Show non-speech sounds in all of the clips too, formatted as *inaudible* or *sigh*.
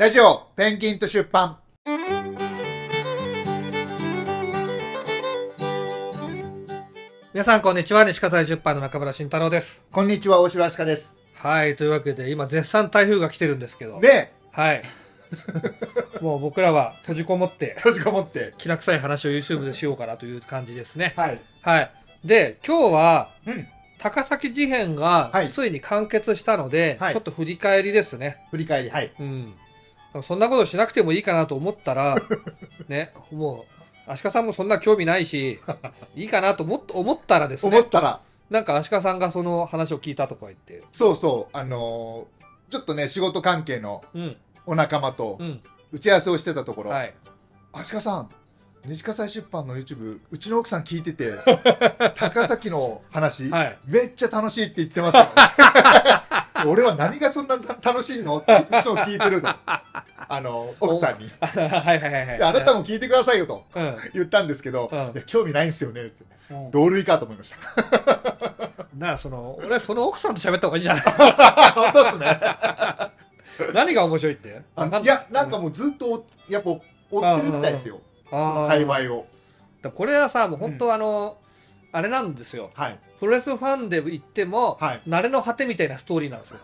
ラジオ、ペンギンと出版。皆さん、こんにちは。西方出版の中村慎太郎です。こんにちは、大城明香です。はい、というわけで、今、絶賛台風が来てるんですけど。ねはい。*laughs* もう僕らは閉じこもって、閉じこもって、きな臭い話を YouTube でしようかなという感じですね。はい。はい。で、今日は、うん、高崎事変がついに完結したので、はい、ちょっと振り返りですね。振り返り、はい。うん。そんなことしなくてもいいかなと思ったら、*laughs* ね、もう、アシカさんもそんな興味ないし、*laughs* いいかなと思っ思ったらですね。思ったら。なんかアシカさんがその話を聞いたとか言って。そうそう、あのー、ちょっとね、仕事関係のお仲間と打ち合わせをしてたところ、はい、アシカさん、西葛西出版の YouTube、うちの奥さん聞いてて、*laughs* 高崎の話、はい、めっちゃ楽しいって言ってますよ、俺は何がそんな楽しいのっていつも聞いてるの。あの、奥さんに。*laughs* はいはいはい、はい。あなたも聞いてくださいよと言ったんですけど、うん、いや興味ないんですよね、うん、同類かと思いました。*laughs* なあ、その、俺はその奥さんと喋った方がいいんじゃない *laughs* 本当っすね。何が面白いっていや、なんかもうずっと、やっぱ追ってるみたいですよ。その界隈を。これはさ、もう本当あの、あれなんですよ。はい。プロレスファンで言っても、はい、慣れの果てみたいなストーリーなんですよ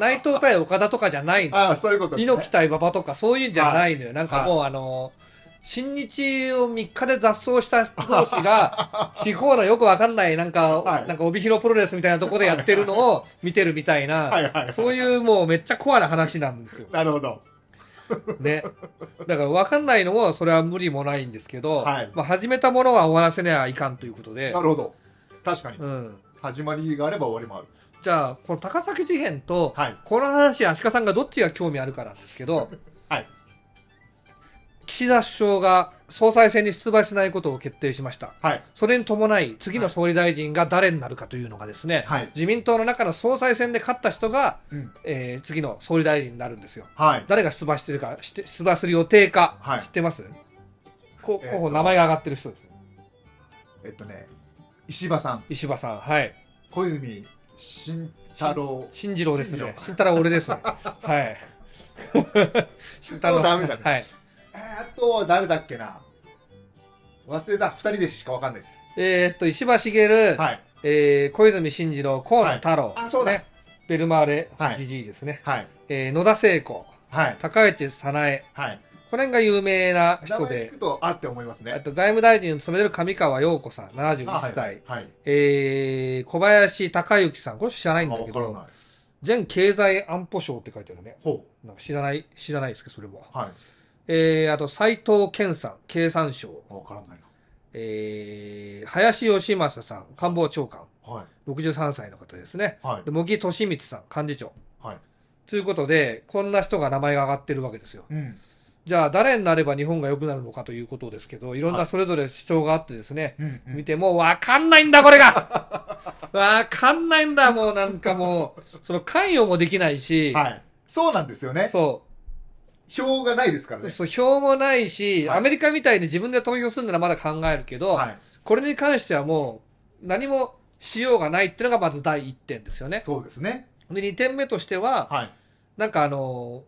内藤対岡田とかじゃないのあそういうことです、猪木対馬場とかそういうんじゃないのよ、はい、なんかもう、はい、あの新日を3日で脱走した同士が、*laughs* 地方のよくわかんない、なんか、はい、なんか帯広プロレスみたいなとこでやってるのを見てるみたいな、はいはい、そういうもうめっちゃコアな話なんですよ。なるほど。ね。だから分かんないのも、それは無理もないんですけど、はいまあ、始めたものは終わらせねばいかんということで。なるほど。確かに。うん。始まりがあれば終わりもある。じゃあ、この高崎事変と、はい、この話、足利さんがどっちが興味あるかなんですけど、*laughs* 岸田首相が総裁選に出馬しないことを決定しました、はい、それに伴い次の総理大臣が誰になるかというのがですね、はい、自民党の中の総裁選で勝った人が、うん、えー、次の総理大臣になるんですよ、はい、誰が出馬してるかして出馬する予定か、はい。知ってますこ候補名前が挙がってる人ですえっとね石破さん石破さんはい小泉慎太郎慎次郎ですね慎太郎俺です *laughs* はい慎太郎ダメじゃない、はいえっと、誰だっけな。忘れた。二人でしかわかんないです。えっと、石破茂、はい、えー、小泉進次郎、河野太郎、はい、あ、そうだ。ね、ベルマーレ、じじいですね。はい、えー、野田聖子、はい、高市早苗、はい、この辺が有名な人で。聞と、あって思いますね。と、外務大臣を務める上川陽子さん、71歳。はいはい、えー、小林隆之さん、これ知らないんだけど、全経済安保省って書いてあるね。ほう。なんか知らない、知らないですけど、それは。はい。えー、あと、斎藤健さん、経産省。わからないな。えー、林芳正さん、官房長官。はい。63歳の方ですね。はい。で、茂木敏光さん、幹事長。はい。ということで、こんな人が名前が上がってるわけですよ。うん。じゃあ誰になれば日本が良くなるのかということですけど、いろんなそれぞれ主張があってですね、はいうん見てもわかんないんだこれが *laughs* わかんないんだもうなんかもう、その関与もできないし、はい。そうなんですよね。そ票がないですからね。そう、票もないし、はいアメリカみたいに自分で投票するならまだ考えるけど、はい。これに関してはもう何もしようがないっていうのがまず第1点ですよね。そうですね。で、2点目としては、はい。なんかあの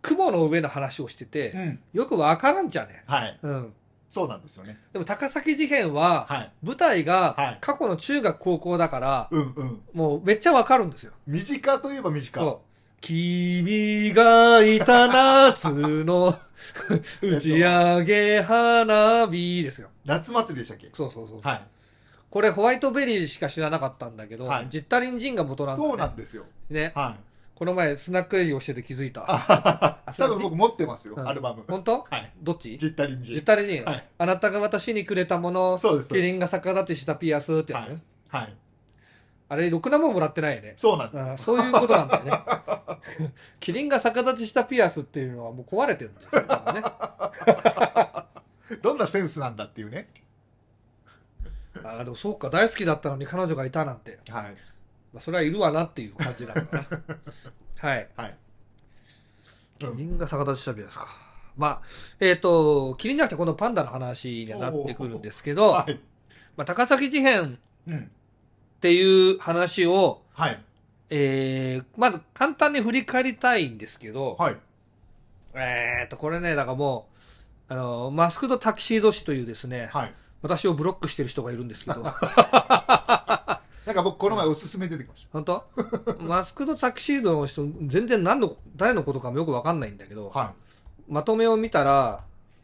雲の上の話をしてて、うん。よくわからんじゃね。はい。うん。そうなんですよね。でも高崎事変は、舞台が過去の中学高校だから、うんうん。もうめっちゃわかるんですよ。身近といえば身近。そ君がいた夏の *laughs* 打ち上げ花火ですよ。夏祭りでしたっけそうそうそう。はい。これホワイトベリーしか知らなかったんだけど、はいジッタリンジンが元なんだ、ね、そうなんですよ。ね。はい。この前スナック営業してて気づいた。あ多分僕持ってますよ、うんアルバム。本当はい。どっちジッタリンジ。ン。ジッタリンジン、はいあなたが私にくれたもの、そうですそうですリンが逆立ちしたピアスってやつ、はい。はい。あれ、ろくなもんもらってないよね。そうなんです。そういうことなんだよね。*laughs* *laughs* キリンが逆立ちしたピアスっていうのはもう壊れてるんだよね *laughs* どんなセンスなんだっていうね。あでもそうか大好きだったのに彼女がいたなんて、はい。まあ、それはいるわなっていう感じなのかな *laughs* はいはい。キリンが逆立ちしたピアスかまあえっ、とキリンじゃなくてこのパンダの話にはなってくるんですけど、はい。まあ、高崎事変っていう話をはい。えー、まず簡単に振り返りたいんですけど、はい、えーと、これね、だからもう、あの、マスクとタキシード氏というですね、はい、私をブロックしてる人がいるんですけど。*laughs* なんか僕この前おすすめ出てきました。本当 *laughs* マスクとタキシードの人、全然何の、誰のことかもよくわかんないんだけど、はい、まとめを見たら、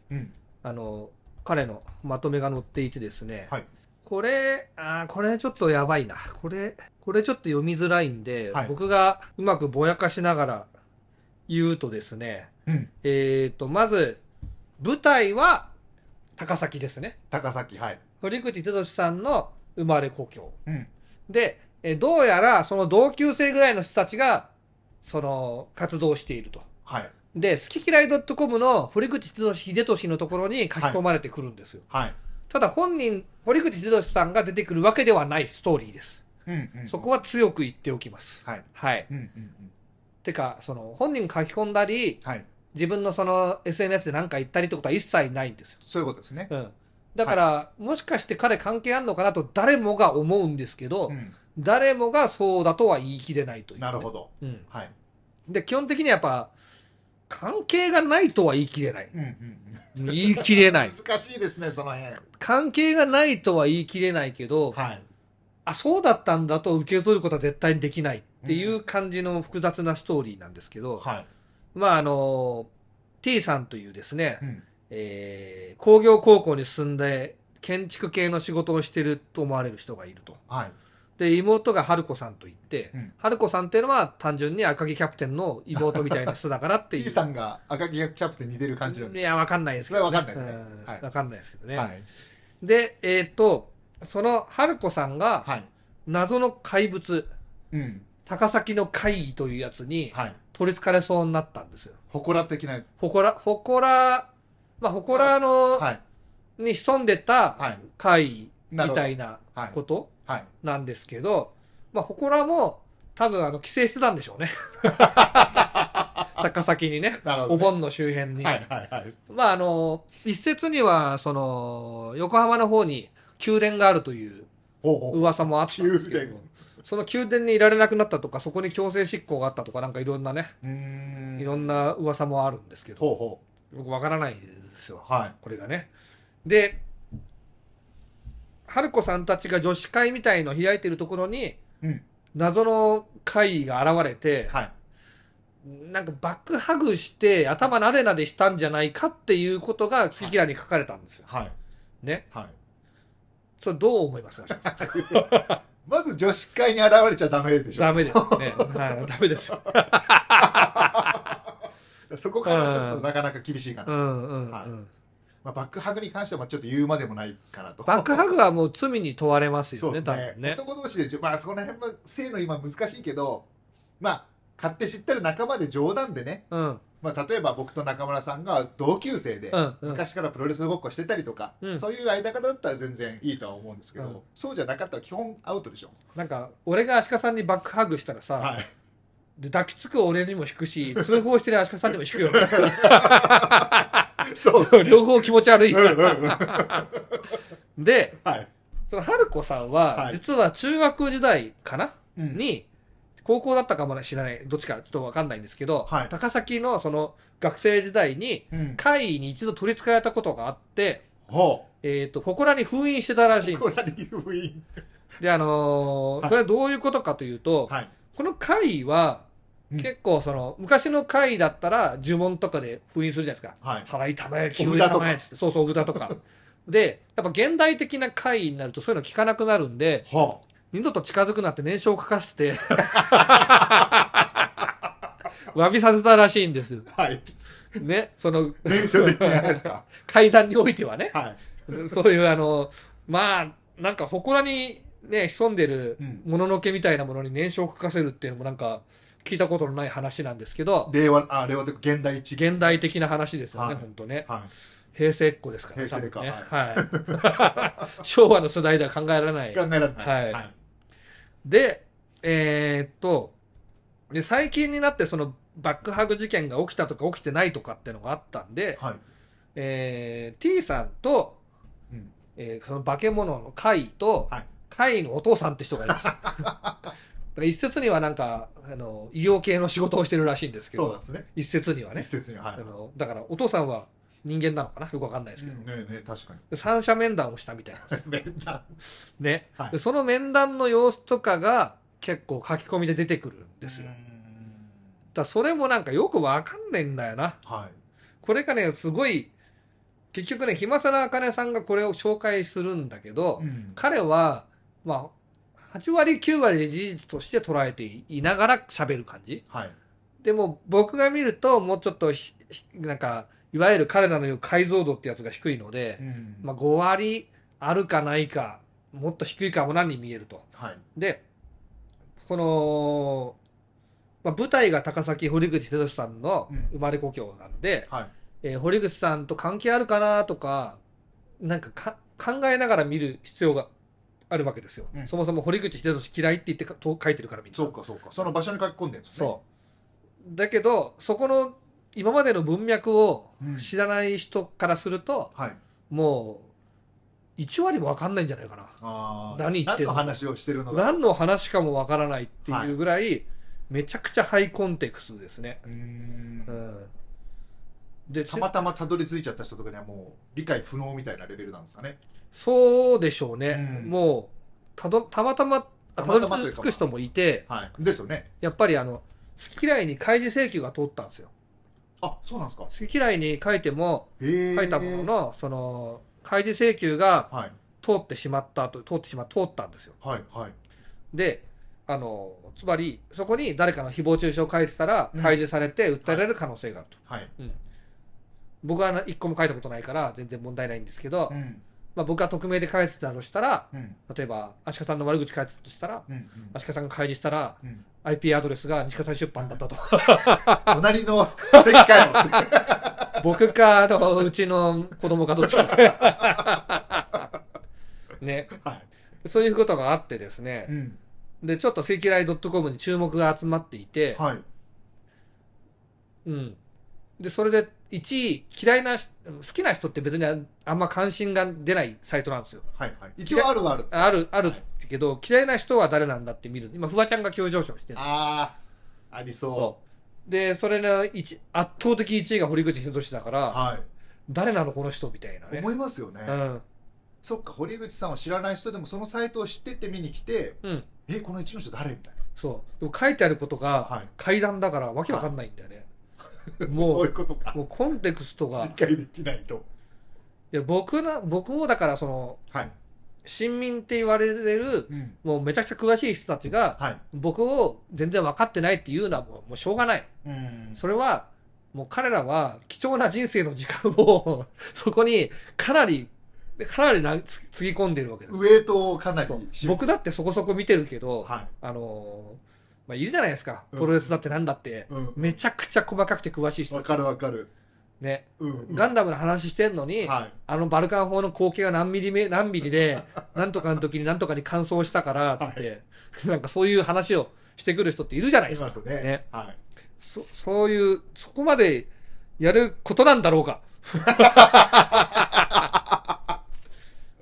うん、あの、彼のまとめが載っていてですね、はい、これ、あこれちょっとやばいな。これ、これちょっと読みづらいんで、はい、僕がうまくぼやかしながら言うとですね、うん、えっ、ー、と、まず、舞台は高崎ですね。高崎、はい。堀口哲さんの生まれ故郷。うん、で、えどうやらその同級生ぐらいの人たちが、その、活動していると。はい。で、好き嫌い .com の堀口秀俊のところに書き込まれてくるんですよ。はい、はいただ本人、堀口哲さんが出てくるわけではないストーリーです。うんうん、そこは強く言っておきます。はい。はい。うんうんうん、てか、その、本人書き込んだり、はい、自分のその SNS で何か言ったりってことは一切ないんですよ。そういうことですね。うん。だから、はい、もしかして彼関係あるのかなと誰もが思うんですけど、うん、誰もがそうだとは言い切れないという、ね、なるほど。うん。はい。で、基本的にはやっぱ、関係がないとは言い切れない。うんうん、言い切れない。難しいですね、その辺。関係がないとは言い切れないけど、はい、あ、そうだったんだと受け取ることは絶対にできないっていう感じの複雑なストーリーなんですけど、うんはい、まああの、T さんというですね、うん、えー、工業高校に進んで建築系の仕事をしてると思われる人がいると。はいで妹が春子さんと言って、うん、春子さんっていうのは単純に赤木キャプテンの妹みたいな人だからっていう P *laughs* さんが赤木キャプテンに出る感じなんですいや分かんないですけど、ね、分かんないですね、はい、分かんないですけどね、はい、でえっ、ー、とその春子さんが、はい、謎の怪物、うん、高崎の怪異というやつに、はい、取りつかれそうになったんですよ祠的な祠祠まあ祠の、はい、に潜んでた怪異みたいなこと、なんですけど、はい、まあ、祠も多分あの帰省してたんでしょうね *laughs* 高崎にね、ね、お盆の周辺に、はいはいはい、まああの一説にはその横浜の方に宮殿があるという噂もあったんですけどその宮殿にいられなくなったとかそこに強制執行があったとかなんかいろんなねいろんな噂もあるんですけどほうほうよくわからないですよ、はい、これがねで春子さんたちが女子会みたいの開いてるところに、うん、謎の会が現れて、はい、なんかバックハグして頭なでなでしたんじゃないかっていうことが赤裸に書かれたんですよ。はい。ね。はい。それどう思いますか *laughs* まず女子会に現れちゃダメでしょ。ダメですね。*laughs* はい、ダメです。そこからちょっとなかなか厳しいかな。うんうん、うん、はいまあ、バックハグに関してはちょっと言うまでもないかなと。バックハグはもう罪に問われますよね、そうですね。ね男同士で、まあそこら辺も性の今難しいけど、まあ、勝手知ってる仲間で冗談でね、うん、まあ、例えば僕と中村さんが同級生で、昔からプロレスごっこしてたりとか、うん、そういう間柄だったら全然いいとは思うんですけど、うん、そうじゃなかったら基本アウトでしょなんか俺が足利さんにバックハグしたらさ、はい、で抱きつく俺にも引くし通報してる足利さんにも引くよ *laughs* そうそう両方気持ち悪い。で、はい、その春子さんは、実は中学時代かな、に、高校だったかもしれない、どっちかちょっとわかんないんですけど、はい、高崎のその学生時代に、会議に一度取り憑かれたことがあって、うん、えっ、ー、と、ポに封印してたらしい。ほこらに封印。で、あのーはい、それはどういうことかというと、はい、この会議は、結構その昔の回だったら呪文とかで封印するじゃないですか、はい、払いたまえ給油たまえっってそうそう札とか *laughs* でやっぱ現代的な回になるとそういうの聞かなくなるんで、はあ、二度と近づくなって念書を書かせて *laughs* 詫びさせたらしいんですはい、ねその念書できないですか *laughs* 階段においてはね、はい、そういうあのまあなんか祠にね潜んでるもののけみたいなものに念書を書かせるっていうのもなんか、うん聞いたことのない話なんですけど令和あ令和で現代一現代的な話ですよね、はい、本当ね、はい、平成っ子ですから平成か、ね、はい、*laughs* 昭和の世代では考えられない考えられない、はい、でえー、っとで最近になってそのバックハグ事件が起きたとか起きてないとかっていうのがあったんで、はいえー、T さんと、うん、えー、その化け物のカイと、はい、カイのお父さんって人がいます *laughs* から一説にはなんかあの医療系の仕事をしてるらしいんですけどそうなんですね一説にはね一説には、はい、あのだからお父さんは人間なのかなよくわかんないですけど、うん、ねね確かに三者面談をしたみたいな面談ね、はい、その面談の様子とかが結構書き込みで出てくるんですよだそれもなんかよくわかんねえんだよな、はい、これがねすごい結局ね暇さらあかねさんがこれを紹介するんだけど、うん、彼はまあ8割9割で事実として捉えていながら喋る感じ、はい、でも僕が見るともうちょっとなんかいわゆる彼らの言う解像度ってやつが低いので、うん、まあ、5割あるかないかもっと低いかもなに見えると。はい、でこの、まあ、舞台が高崎堀口哲さんの生まれ故郷なんで、うんはい、えー、堀口さんと関係あるかなとかなんか考えながら見る必要があるわけですよ、うん、そもそも堀口秀俊嫌いって言ってと書いてるからみんなそうかそうかその場所に書き込んでるんですねそうだけどそこの今までの文脈を知らない人からすると、うんはい、もう1割も分かんないんじゃないかな何言ってるの話をしてるの何の話かも分からないっていうぐらい、はい、めちゃくちゃハイコンテクストですねうんでたまたまたどり着いちゃった人とかにはもう理解不能みたいなレベルなんですかねそうでしょうね。うんもう、たど、たまたま、たまたまつく人もいて、はい。ですよね。やっぱりあの、好き嫌いに開示請求が通ったんですよ。あ、そうなんですか。好き嫌いに書いても、書いたもの。の、その、開示請求がはい。通ってしまったと、通ってしま、通ったんですよ。はい。はい。で、あの、つまり、そこに誰かの誹謗中傷を書いてたら、開示されて訴えられる可能性があると。はい。僕は一個も書いたことないから、全然問題ないんですけど、うん。まあ、僕が匿名で返すたとしたら、うん、例えば足利さんの悪口書いてたとしたら、うんうん、足利さんが開示したら、うん、IP アドレスが西葛西出版だったと、*laughs* 隣の席かを *laughs* 僕かあのうちの子供かどっちか *laughs* ね、はい、そういうことがあってですね、うん、でちょっと好きドッ .com に注目が集まっていて、はい、うん、でそれで1位嫌いな好きな人って別にあんま関心が出ないサイトなんですよ。はいはい、一応あるはあるあるあるけど、はい、嫌いな人は誰なんだって見る今フワちゃんが急上昇してるああありそうでそれの圧倒的1位が堀口秀俊だから、はい、誰なのこの人みたいなね思いますよね、うん、そっか堀口さんを知らない人でもそのサイトを知ってって見に来て、うん、えこの1の人誰みたいなそうでも書いてあることが階段だからわけわかんないんだよね、はい *laughs* もう、ううもうコンテクストが。理解できないと。いや、僕の、僕もだからその、はい。新民って言われてる、うん、もうめちゃくちゃ詳しい人たちが、はい、僕を全然分かってないっていうのはもうもうしょうがない。うん、それは、もう彼らは貴重な人生の時間を *laughs* そこにかなり、かなりなつぎ込んでるわけです。ウエイトをかなり。僕だってそこそこ見てるけど、はい、あのーまあ、いるじゃないですか、プロレスだってなんだって、うん、めちゃくちゃ細かくて詳しい人わかるわかるね、うんうん、ガンダムの話してんのに、はい、あのバルカン砲の光景が何ミリ目何ミリで *laughs* なんとかの時になんとかに乾燥したからって、はい、なんかそういう話をしてくる人っているじゃないですか。すね、ね、はい、そそういうそこまでやることなんだろうか。*laughs*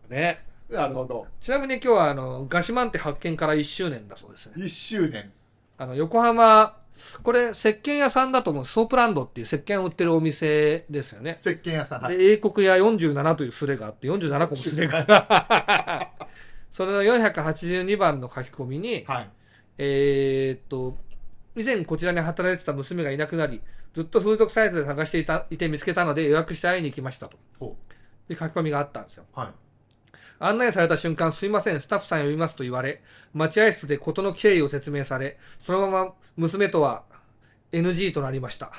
ね、なるほどちなみに今日はあのガシマンテ発見から1周年だそうですね。1周年あの、横浜、これ、石鹸屋さんだと思う。ソープランドっていう石鹸を売ってるお店ですよね。石鹸屋さん。はい、で、英国屋47というスレがあって、47個もスレが。*laughs* それの482番の書き込みに、はい、えー、っと、以前こちらに働いてた娘がいなくなり、ずっと風俗サイズで探していたいて見つけたので予約して会いに行きましたと。で、書き込みがあったんですよ。はい案内された瞬間、すいません、スタッフさん呼びますと言われ、待合室で事の経緯を説明され、そのまま娘とは NG となりました。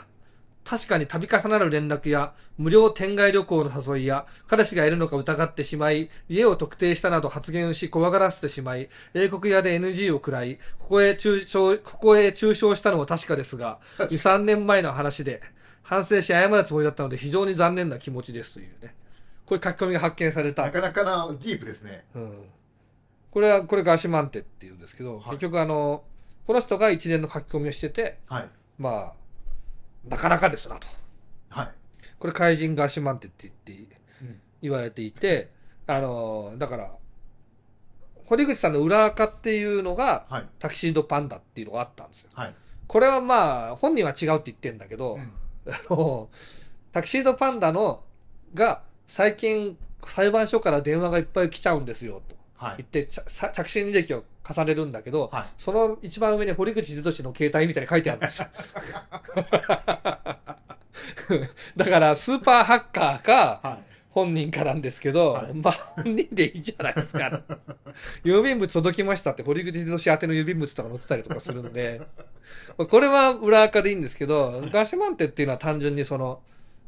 確かに度重なる連絡や、無料天外旅行の誘いや、彼氏がいるのか疑ってしまい、家を特定したなど発言し怖がらせてしまい、英国屋で NG を喰らい、ここへ中傷、ここへ中傷したのも確かですが、2、3年前の話で、反省し謝るつもりだったので非常に残念な気持ちですというね。これ書き込みが発見された。なかなかなディープですね。うん。これは、これガシマンテっていうんですけど、はい、結局あの、この人が一連の書き込みをしてて、はい、まあ、なかなかですなと。はい。これ怪人ガシマンテって言って、言われていて、うん、あの、だから、堀口さんの裏垢っていうのが、はい、タキシードパンダっていうのがあったんですよ。はい、これはまあ、本人は違うって言ってんだけど、うん、*laughs* あの、タキシードパンダの、が、最近裁判所から電話がいっぱい来ちゃうんですよと言って、はい、着信履歴を重ねるんだけど、はい、その一番上に堀口秀俊の携帯みたいに書いてあるんですよ。*laughs* だからスーパーハッカーか、はい、本人かなんですけど、はい、まあ本人でいいじゃないですか。*laughs* 郵便物届きましたって堀口秀俊宛ての郵便物とか載ってたりとかするんで、*laughs* これは裏垢でいいんですけど、ガシマンテっていうのは単純にその、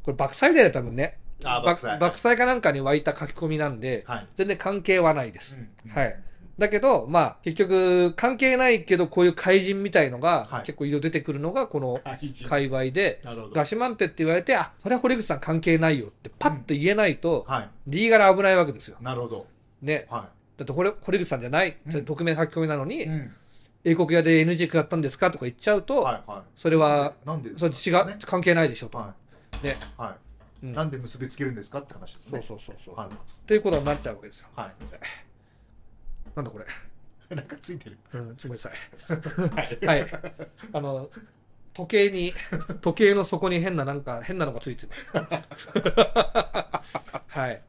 これ爆災よ多分ね、あ爆祭かなんかに湧いた書き込みなんで、はい、全然関係はないです。うん、はい。だけど、まあ、結局、関係ないけど、こういう怪人みたいのが、はい、結構ろ出てくるのが、この界隈で、ガシマンテって言われて、あ、それは堀口さん関係ないよって、パッと言えないと、うんはい、リーガル危ないわけですよ。なるほど。ね。はい、だってこれ、堀口さんじゃない、うん、匿名書き込みなのに、うん、英国屋で NG 食らったんですかとか言っちゃうと、はいはい、それは、なんでそれ違う、関係ないでしょと。はい、ね。はいなんで結びつけるんですかって話ですね。そうそうそうそう。はい、っていうことになっちゃうわけですよ。はい。なんだこれ。*laughs* なんかついてる。うん、ごめんなさい。はい。あの、時計に、時計の底に変な、なんか、変なのがついてる。*laughs* はい。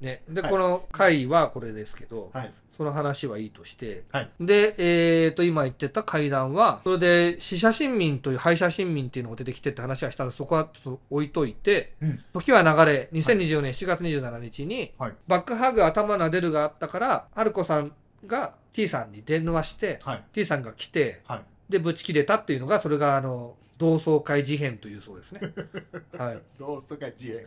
ね、で、はい、この回はこれですけど、はい、その話はいいとして、はい、で、えっ、ー、と、今言ってた会談は、それで、死者親民という敗者親民っていうのが出てきてって話はしたんですそこはちょっと置いといて、うん、時は流れ、2024年7月27日に、バックハグ頭撫でるがあったから、春子さんが T さんに電話して、T さんが来て、で、ぶち切れたっていうのが、それが、あの、同窓会事変というそうですね。*laughs* はい、同窓会事変。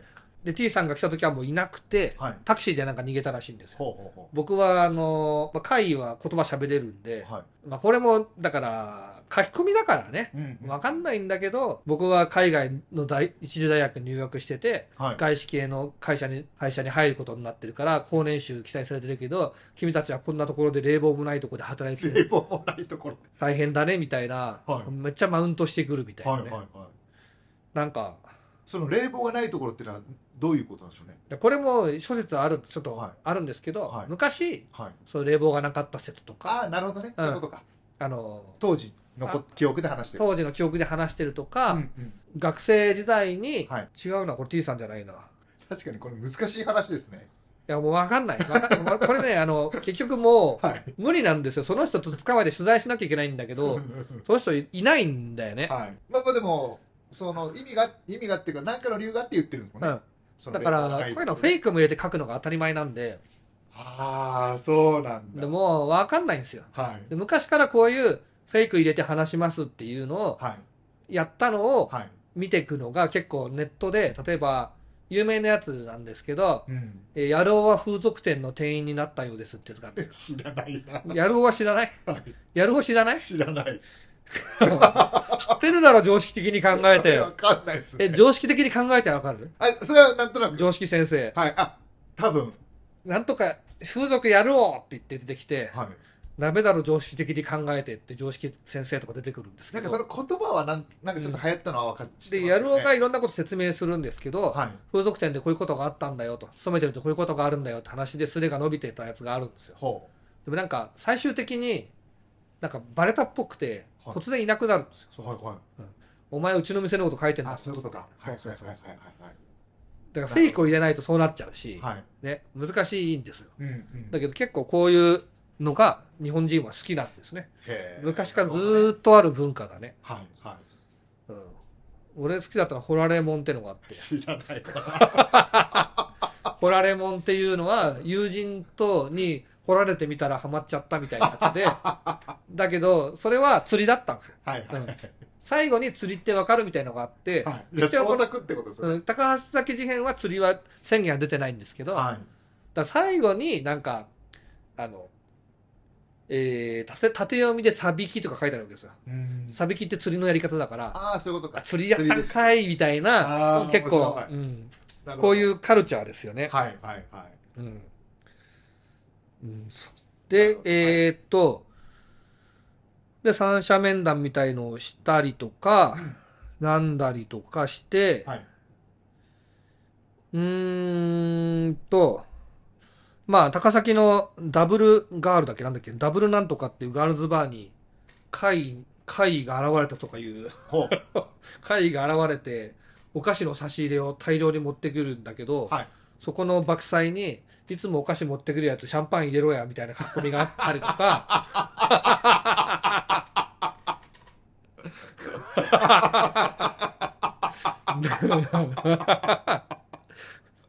で T さんが来た時はもういなくて、はいタクシーでなんか逃げたらしいんですよほうほうほ僕はあの、まあ、会は言葉喋れるんで、はいまあ、これもだから書き込みだからねう。んうんわかんないんだけど僕は海外の大一流大学に入学しててはい。外資系の会社に会社に入ることになってるから高年収期待されてるけど君たちはこんなところで冷房もないところで働いてる冷房もないところ大変だねみたいな、はいめっちゃマウントしてくるみたいな、はいはいはい。なんかその冷房がないところってのはどういうことなんでしょうねでこれも諸説あるちょっとあるんですけど、はい昔、はいその冷房がなかった説とかああなるほどね、そういうことかあの当時のこ記憶で話してる当時の記憶で話してるとか、うんうん学生時代に、はい違うなこれ T さんじゃないな確かにこれ難しい話ですねいやもう分かんないわかんこれねあの結局もうはい無理なんですよその人と捕まえて取材しなきゃいけないんだけど *laughs* その人いいないんだよね、はいまあまあでもその意味が意味がっていうか何かの理由があって言ってるんですもんね、うんだからこういうのフェイクも入れて書くのが当たり前なんでああそうなんだでも分かんないんですよ、はい、昔からこういうフェイク入れて話しますっていうのをやったのを見ていくのが結構ネットで例えば有名なやつなんですけど、うん、え野郎は風俗店の店員になったようですってやつがあって *laughs* 知らないな野郎は知らない、はい、野郎知らない知らない *laughs* 知ってるだろ、常識的に考えて。わかんないっす、ね、え、常識的に考えてわかるあ、それはなんとなく。常識先生。はい、あ、多分。なんとか、風俗やるをって言って出てきて、はい。ダメだろ常識的に考えてって常識先生とか出てくるんですけどなんかその言葉はなんなんかちょっと流行ったのは分かって、ね、でやるおがいろんなこと説明するんですけど、はい、風俗店でこういうことがあったんだよと勤めてるとこういうことがあるんだよって話ですれが伸びてたやつがあるんですよでもなんか最終的になんかバレたっぽくて、突然いなくなるんですよ、はいはいうん、お前うちの店のこと書いてんだあそことかはいはいはいはいだからフェイクを入れないとそうなっちゃうし、はい、ね、難しいんですよ、うんうん、だけど結構こういうのが日本人は好きなんですね昔からずっとある文化だね、ね、はいはい、うん、俺好きだったのはホラレモンってのがあって知らないか *laughs* ホラレモンっていうのは友人とに掘られてみたらハマっちゃったみたいなやつで、*laughs* だけど、それは釣りだったんですよ。はいはい、はい、最後に釣りってわかるみたいのがあって、はい、一応この、うん、高橋崎事変は釣りは宣言は出てないんですけど、はい、だ最後になんか、あの、えー、縦縦読みでサビキとか書いてあるわけですよ。サビキって釣りのやり方だから、ああそういうことか釣りやったかいみたいな、結構、うん、こういうカルチャーですよね。はいはいはい。うんで、えー、っと、で、三者面談みたいのをしたりとか、なんだりとかして、はい、うーんと、まあ、高崎のダブルガールだっけなんだっけダブルなんとかっていうガールズバーに、会、会が現れたとかいう、*laughs* 会が現れて、お菓子の差し入れを大量に持ってくるんだけど、はいそこの爆祭に、いつもお菓子持ってくるやつ、シャンパン入れろや、みたいな書き込みがあったりとか。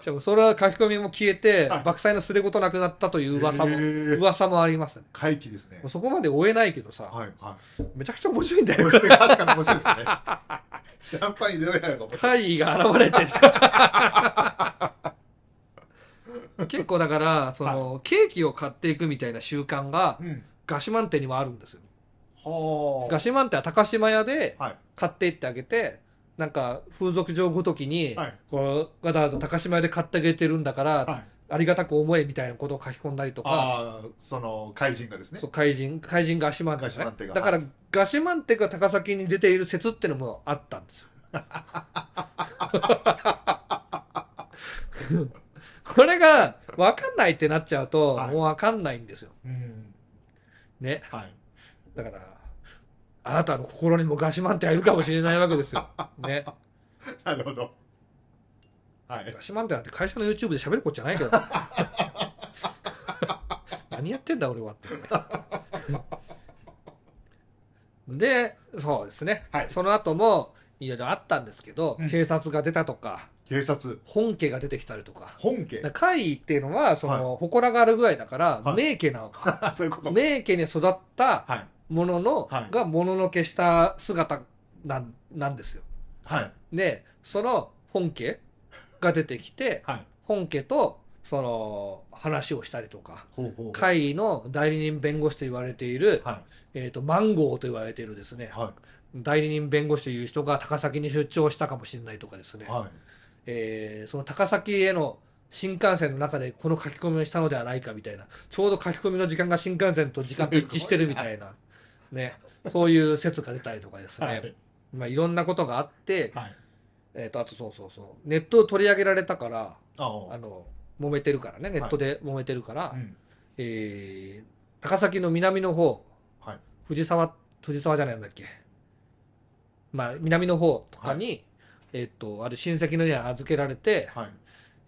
しかもそれは書き込みも消えて、爆祭のすれとなくなったという噂も、噂もありますね。回帰ですね。そこまで追えないけどさ、はいはい、めちゃくちゃ面白いんだよ。確かに面白いですね。*laughs* シャンパン入れろやろ。会議 *laughs* が現れてた。*laughs* 結構だからそのケーキを買っていくみたいな習慣がガシマンテにはあるんですよ、はガシマンテは高島屋で買っていってあげて、なんか風俗場ごときに、こうわざわざ高島屋で買ってあげてるんだから、ありがたく思えみたいなことを書き込んだりとかその怪人がですねそう怪人怪人ガシマンテ、ね、だからガシマンテが高崎に出ている説ってのもあったんですよ *laughs* これが分かんないってなっちゃうと、はいもう分かんないんですよ。うんね。はい。だから、あなたの心にもガシマンテはいるかもしれないわけですよ。*laughs* ね。なるほど。はい。ガシマンテなんて会社の YouTube で喋ることじゃないけど。*laughs* 何やってんだ俺はって。で、そうですね。はいその後も、いろいろあったんですけど、うん警察が出たとか、警察本家が出てきたりとか本家怪異っていうのはその、祠があるぐらいだから、名家なのか *laughs* そういうこと名家に育ったものの、はい、がもののけした姿なんなんですよ、はい、でその本家が出てきて、はい、本家とその話をしたりとか会議の代理人弁護士と言われている、はい、えーとマンゴーと言われているですね、はい、代理人弁護士という人が高崎に出張したかもしれないとかですね、はいえー、その高崎への新幹線の中でこの書き込みをしたのではないかみたいなちょうど書き込みの時間が新幹線と時間と一致してるみたいな、ね、そういう説が出たりとかですね、はいまあ、いろんなことがあって、はい、えー、とあとそうそうそうネットを取り上げられたからあの揉めてるからねネットで揉めてるから、はいうん、えー、高崎の南の方、はい、藤沢藤沢じゃないんだっけ、まあ、南の方とかに、えっと、あれ親戚の家に預けられて、はい、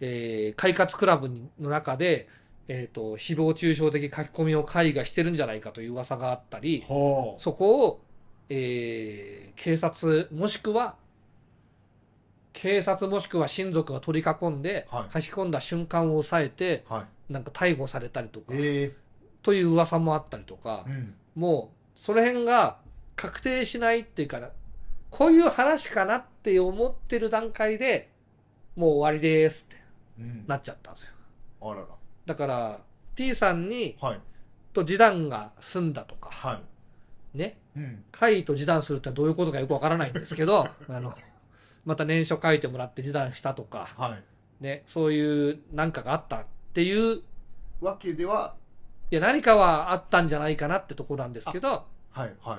えー、快活クラブの中で、えっと、誹謗中傷的書き込みを絵画してるんじゃないかという噂があったり、はあ、そこを、えー、警察もしくは警察もしくは親族が取り囲んで、はい、書き込んだ瞬間を抑えて、はい、なんか逮捕されたりとか、えー、という噂もあったりとか、うん、もうその辺が確定しないっていうかこういう話かなっって思ってる段階で、もう終わりですってなっちゃったんですよ。あららだから、T さんに、はいと示談が済んだとか、はいね、うん会と示談するってどういうことかよくわからないんですけど、*laughs* あの、また念書書いてもらって示談したとか、はいね、そういう何かがあったっていう、わけではや、何かはあったんじゃないかなってとこなんですけど、はいはい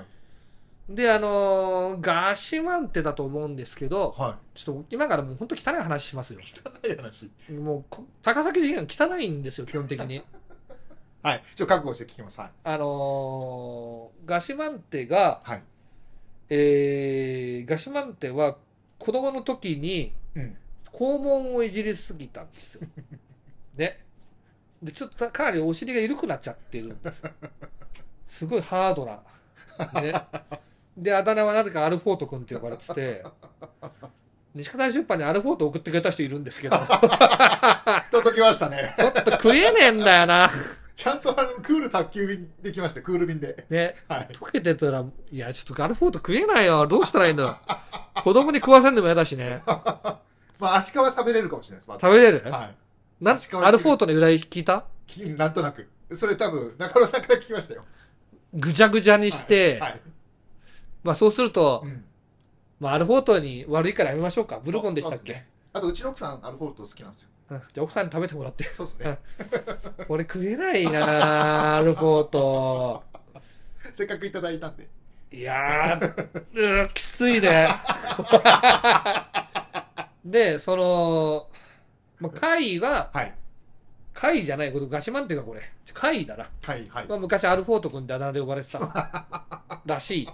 であのー、ガシマンテだと思うんですけど、はい、ちょっと今からもう本当汚い話しますよ汚い話もう高崎事件汚いんですよ基本的に *laughs* はいちょっと覚悟して聞きます、はい、あのー、ガシマンテが、はい、えー、ガシマンテは子供の時に、肛門をいじりすぎたんですよ *laughs* ねでちょっとかなりお尻が緩くなっちゃってるんですよ *laughs* すごいハードなねであだ名はなぜかアルフォート君って呼ばれてて *laughs* 西葛西出版にアルフォート送ってくれた人いるんですけど *laughs* 届きましたねちょっと食えねえんだよなちゃんとあのクール宅急便できましたクール便でね、はい、溶けてたらいやちょっとアルフォート食えないよどうしたらいいんだよ子供に食わせんでも嫌だしね *laughs* まあ、足利食べれるかもしれないです。ま、食べれるはい。なアルフォートの由来聞いたなんとなく。それ多分、中野さんから聞きましたよ。ぐじゃぐじゃにして、はいはい、まあそうすると、うんまあ、アルフォートに悪いからやめましょうか。ブルボンでしたっけ、ね、あと、うちの奥さん、アルフォート好きなんですよ。じゃあ、奥さんに食べてもらって。そうですね。*laughs* 俺食えないなアルフォート。せっかくいただいたんで。いやきついね。*laughs* で、その、まあ、会は、はい、会じゃない、これ、ガシマンっていうか、これ、会だな。はい、はい。まあ、昔、アルフォート君てあだ名で呼ばれてたらしい。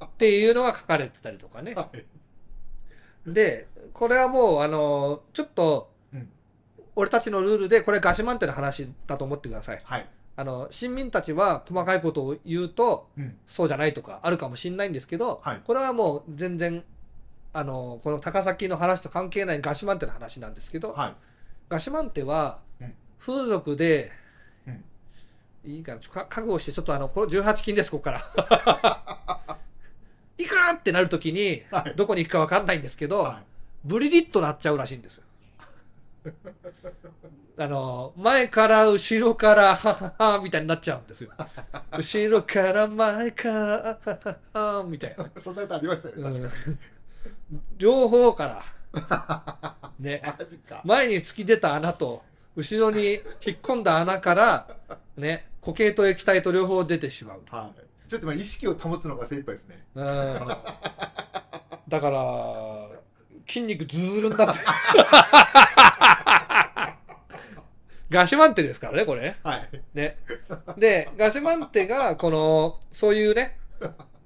*laughs* っていうのが書かれてたりとかね。はい、で、これはもう、あの、ちょっと、俺たちのルールで、これガシマンテの話だと思ってください。はい。あの、新民たちは細かいことを言うと、うん、そうじゃないとかあるかもしれないんですけど、はい、これはもう全然、あの、この高崎の話と関係ないガシマンテの話なんですけど、はい、ガシマンテは、風俗で、うん、いいかな、覚悟して、ちょっとあの、これ18金です、ここから。*laughs* 行くってなるときに、どこに行くか分かんないんですけど、はい、ブリリッとなっちゃうらしいんですよ。*laughs* あの、前から後ろから、はははみたいになっちゃうんですよ。*laughs* 後ろから前から、はははみたいな。*laughs* そんなことありましたよね、うん、両方から、ね、前に突き出た穴と、後ろに引っ込んだ穴から、ね、固形と液体と両方出てしまう。はいちょっとまあ意識を保つのが精一杯ですね。うん。だから、筋肉ズルズルにって。ガシュマンテですからね、これ。はい。ね。で、ガシュマンテが、この、そういうね、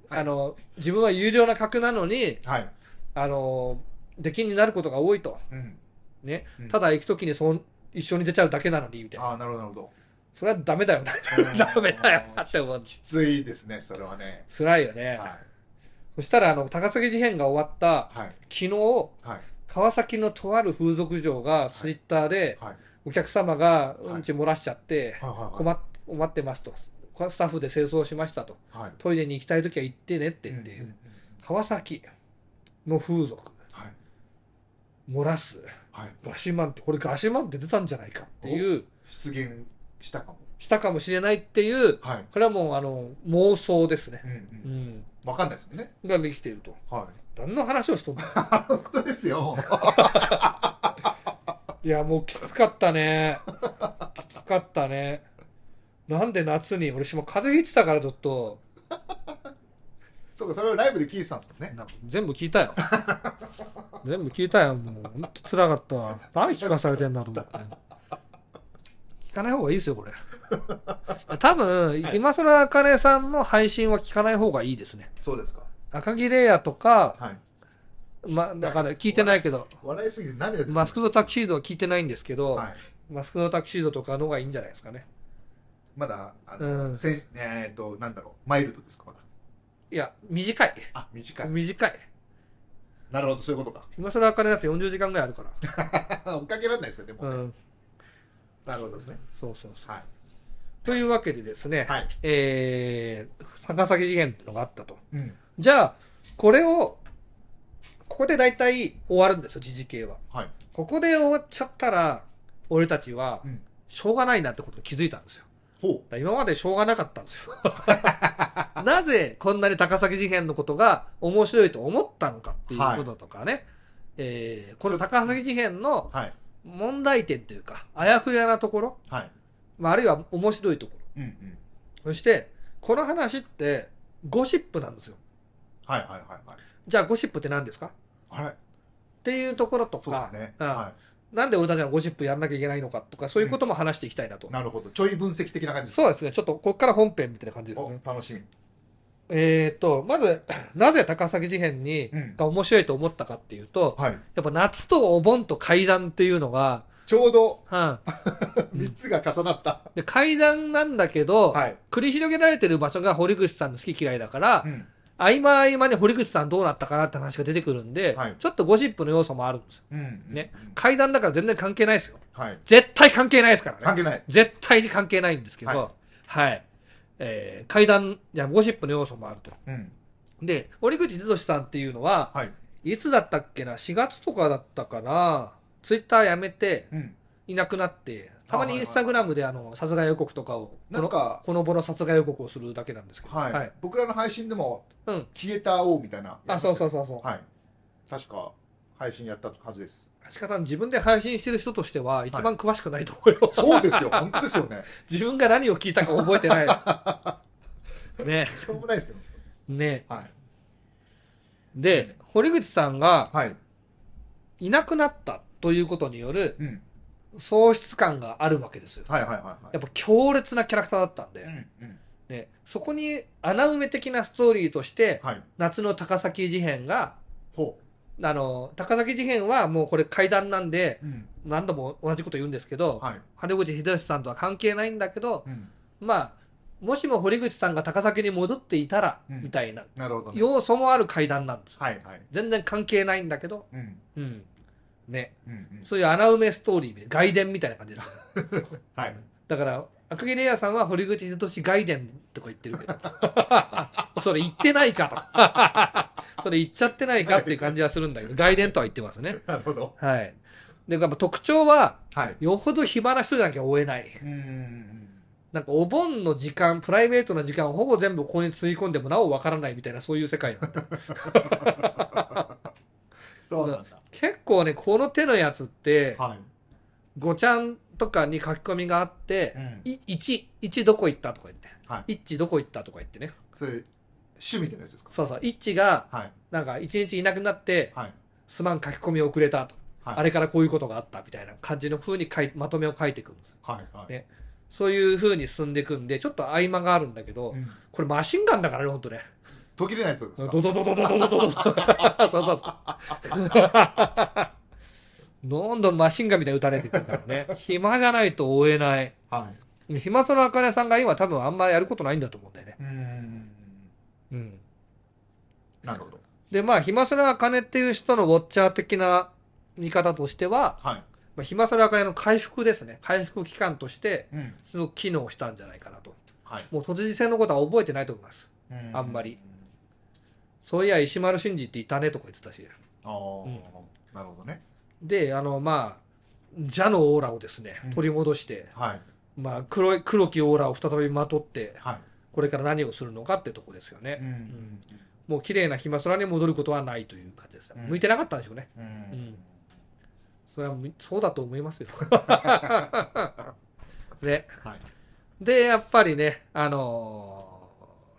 あの、自分は優良な格なのに、はい。あの、出禁になることが多いと。うん。ね。ただ行くときにそ、一緒に出ちゃうだけなのに、みたいな。ああ、なるほど、なるほど。それはダメだよなダメだよなって思うきついですねそれはね辛いよね、はい、そしたらあの高崎事変が終わった、はい、昨日、はい、川崎のとある風俗嬢がツイッターで、はい、お客様がうんち漏らしちゃって、困っ困ってますとスタッフで清掃しましたと、トイレに行きたい時は行ってねって言って、うんうん川崎の風俗、漏らす、はい、ガシマンってこれガシマンって出たんじゃないかっていう出現したかもしたかもしれないっていう、はい、これはもうあの妄想ですね、うんうんうん、分かんないですよねができていると、はい、何の話をしとんの本当ですよ *laughs* いやもうきつかったねきつかったねなんで夏に俺しも風邪ひいてたからちょっとそうかそれをライブで聞いてたんですもんね全部聞いたよ *laughs* 全部聞いたよもうほんとつらかった何聞かされてんだと思って。聞かない方がいいですよ、これ。*laughs* 多分、はい、今更あかねさんの配信は聞かない方がいいですね。そうですか。赤木レイヤーとか、はい、まあ、だから聞いてないけど、笑いすぎ涙マスクドタクシードは聞いてないんですけど、はい、マスクドタクシードとかの方がいいんじゃないですかね。まだ、あの、うん、せえー、っと、なんだろう、マイルドですか、まだ。いや、短い。あ、短い。短い。なるほど、そういうことか。今更あかねだって40時間ぐらいあるから。*laughs* 追っかけられないですよね、もう、ね、うんなるほどですね。そうそうそう。はい、というわけでですね、はい、えー、崎事件っていうのがあったと。うん、じゃあ、これを、ここで大体終わるんですよ、時事系は。はい、ここで終わっちゃったら、俺たちは、しょうがないなってことに気づいたんですよ。ほ今までしょうがなかったんですよ。*laughs* なぜこんなに高崎事変のことが面白いと思ったのかっていうこととかね。はい、えー、この高崎事変の問題点というか、あやふやなところ、はい、まあ、あるいは面白いところ。うんうん、そして、この話って、ゴシップなんですよ。はいはいはいはい。じゃあ、ゴシップって何ですかあれっていうところとか、ねうん、はい、なんで俺たちはゴシップやんなきゃいけないのかとか、そういうことも話していきたいなと。うん、なるほど。ちょい分析的な感じですかそうですね。ちょっと、ここから本編みたいな感じですね。楽しみ。えーと、まず、*clears throat* なぜ高崎事変に、うんが面白いと思ったかっていうと、はい。やっぱ夏とお盆と階段っていうのが、ちょうどうん、3 *laughs* つが重なった。で階段なんだけど、はい。繰り広げられてる場所が堀口さんの好き嫌いだから、うん。合間合間に堀口さんどうなったかなって話が出てくるんで、はいちょっとゴシップの要素もあるんですよ。うん。ね。階段だから全然関係ないですよ。はい。絶対関係ないですからね。関係ない。絶対に関係ないんですけど、はい。えー、怪談やゴシップの要素もあると。うんで、折口哲さんっていうのは、はい、いつだったっけな、4月とかだったかな、ツイッターやめて、うん、いなくなって、たまにインスタグラムであの殺害予告とかを、なんかこのぼの殺害予告をするだけなんですけど、はい、はい、僕らの配信でも、うん、消えた王みたいな、あ、そうそうそうそう。はい、確か、配信やったはずです。足利さん、自分で配信してる人としては、一番詳しくないと思うよ、はい、そうですよ、本当ですよね。*laughs* 自分が何を聞いたか覚えてない。*laughs* ねしょうもないですよ。ねはい。で、堀口さんが、はい。いなくなったということによる、喪失感があるわけですよ。はいはいはい、やっぱ強烈なキャラクターだったんで。うんうんね、そこに穴埋め的なストーリーとして、はい、夏の高崎事変が、ほう。あの高崎事変はもうこれ階談なんで、うん、何度も同じこと言うんですけど、はい、羽口秀吉さんとは関係ないんだけど、うん、まあもしも堀口さんが高崎に戻っていたら、うん、みたいななるほど、ね、要素もある階談なんです、はいはい、全然関係ないんだけど、うんね、うんうん、そういう穴埋めストーリーで外伝みたいな感じです、*laughs* はい、だから赤木レアさんは堀口秀外伝とか言ってるけど *laughs* それ言ってないかと *laughs* それ言っちゃってないかっていう感じはするんだけど、外伝とは言ってますね。なるほど。はい。で、やっぱ特徴は、はい、よほど暇な人じゃなきゃ追えない。うんなんかお盆の時間、プライベートな時間をほぼ全部ここに吸い込んでもなおわからないみたいな、そういう世界なんだ。*laughs* そうなんだ。結構ね、この手のやつって、はい、ごちゃんとかに書き込みがあって「い1」「1どこ行った?」とか言っては「い1どこ行った?」とか言ってねそれ趣味でのやつですかそうそう「1」がなんか1日いなくなって「すまん書き込み遅れた」と。あれからこういうことがあったみたいな感じの風にいまとめを書いていくんですよ、はいはいね、そういう風に進んでいくんでちょっと合間があるんだけど、これマシンガンだからねほんとね途切れないってことですかドドドドドドドドド *laughs* そうそうそう *laughs* どんどんマシンガンみたいに撃たれていくからね。*laughs* 暇じゃないと追えない。はい。暇その茜さんが今多分あんまやることないんだと思うんだよね。うん。うん。なるほど。で、まあ、暇その茜っていう人のウォッチャー的な見方としては、はい。まあ、暇その茜の回復ですね。回復期間として、すごく機能したんじゃないかなと。はい。もう突然性のことは覚えてないと思います。うん。あんまり。そういや、石丸真二っていたねとか言ってたし。ああ、うん、なるほどね。であのまあ蛇のオーラをですね取り戻して、うん、はい、まあ、黒黒きオーラを再びまとって、はい、これから何をするのかってとこですよね、うん、うん、もう綺麗な暇空に戻ることはないという感じです、うん、向いてなかったんでしょうね、うん、うん、それはそうだと思いますよで, *laughs* はい、でやっぱりねあの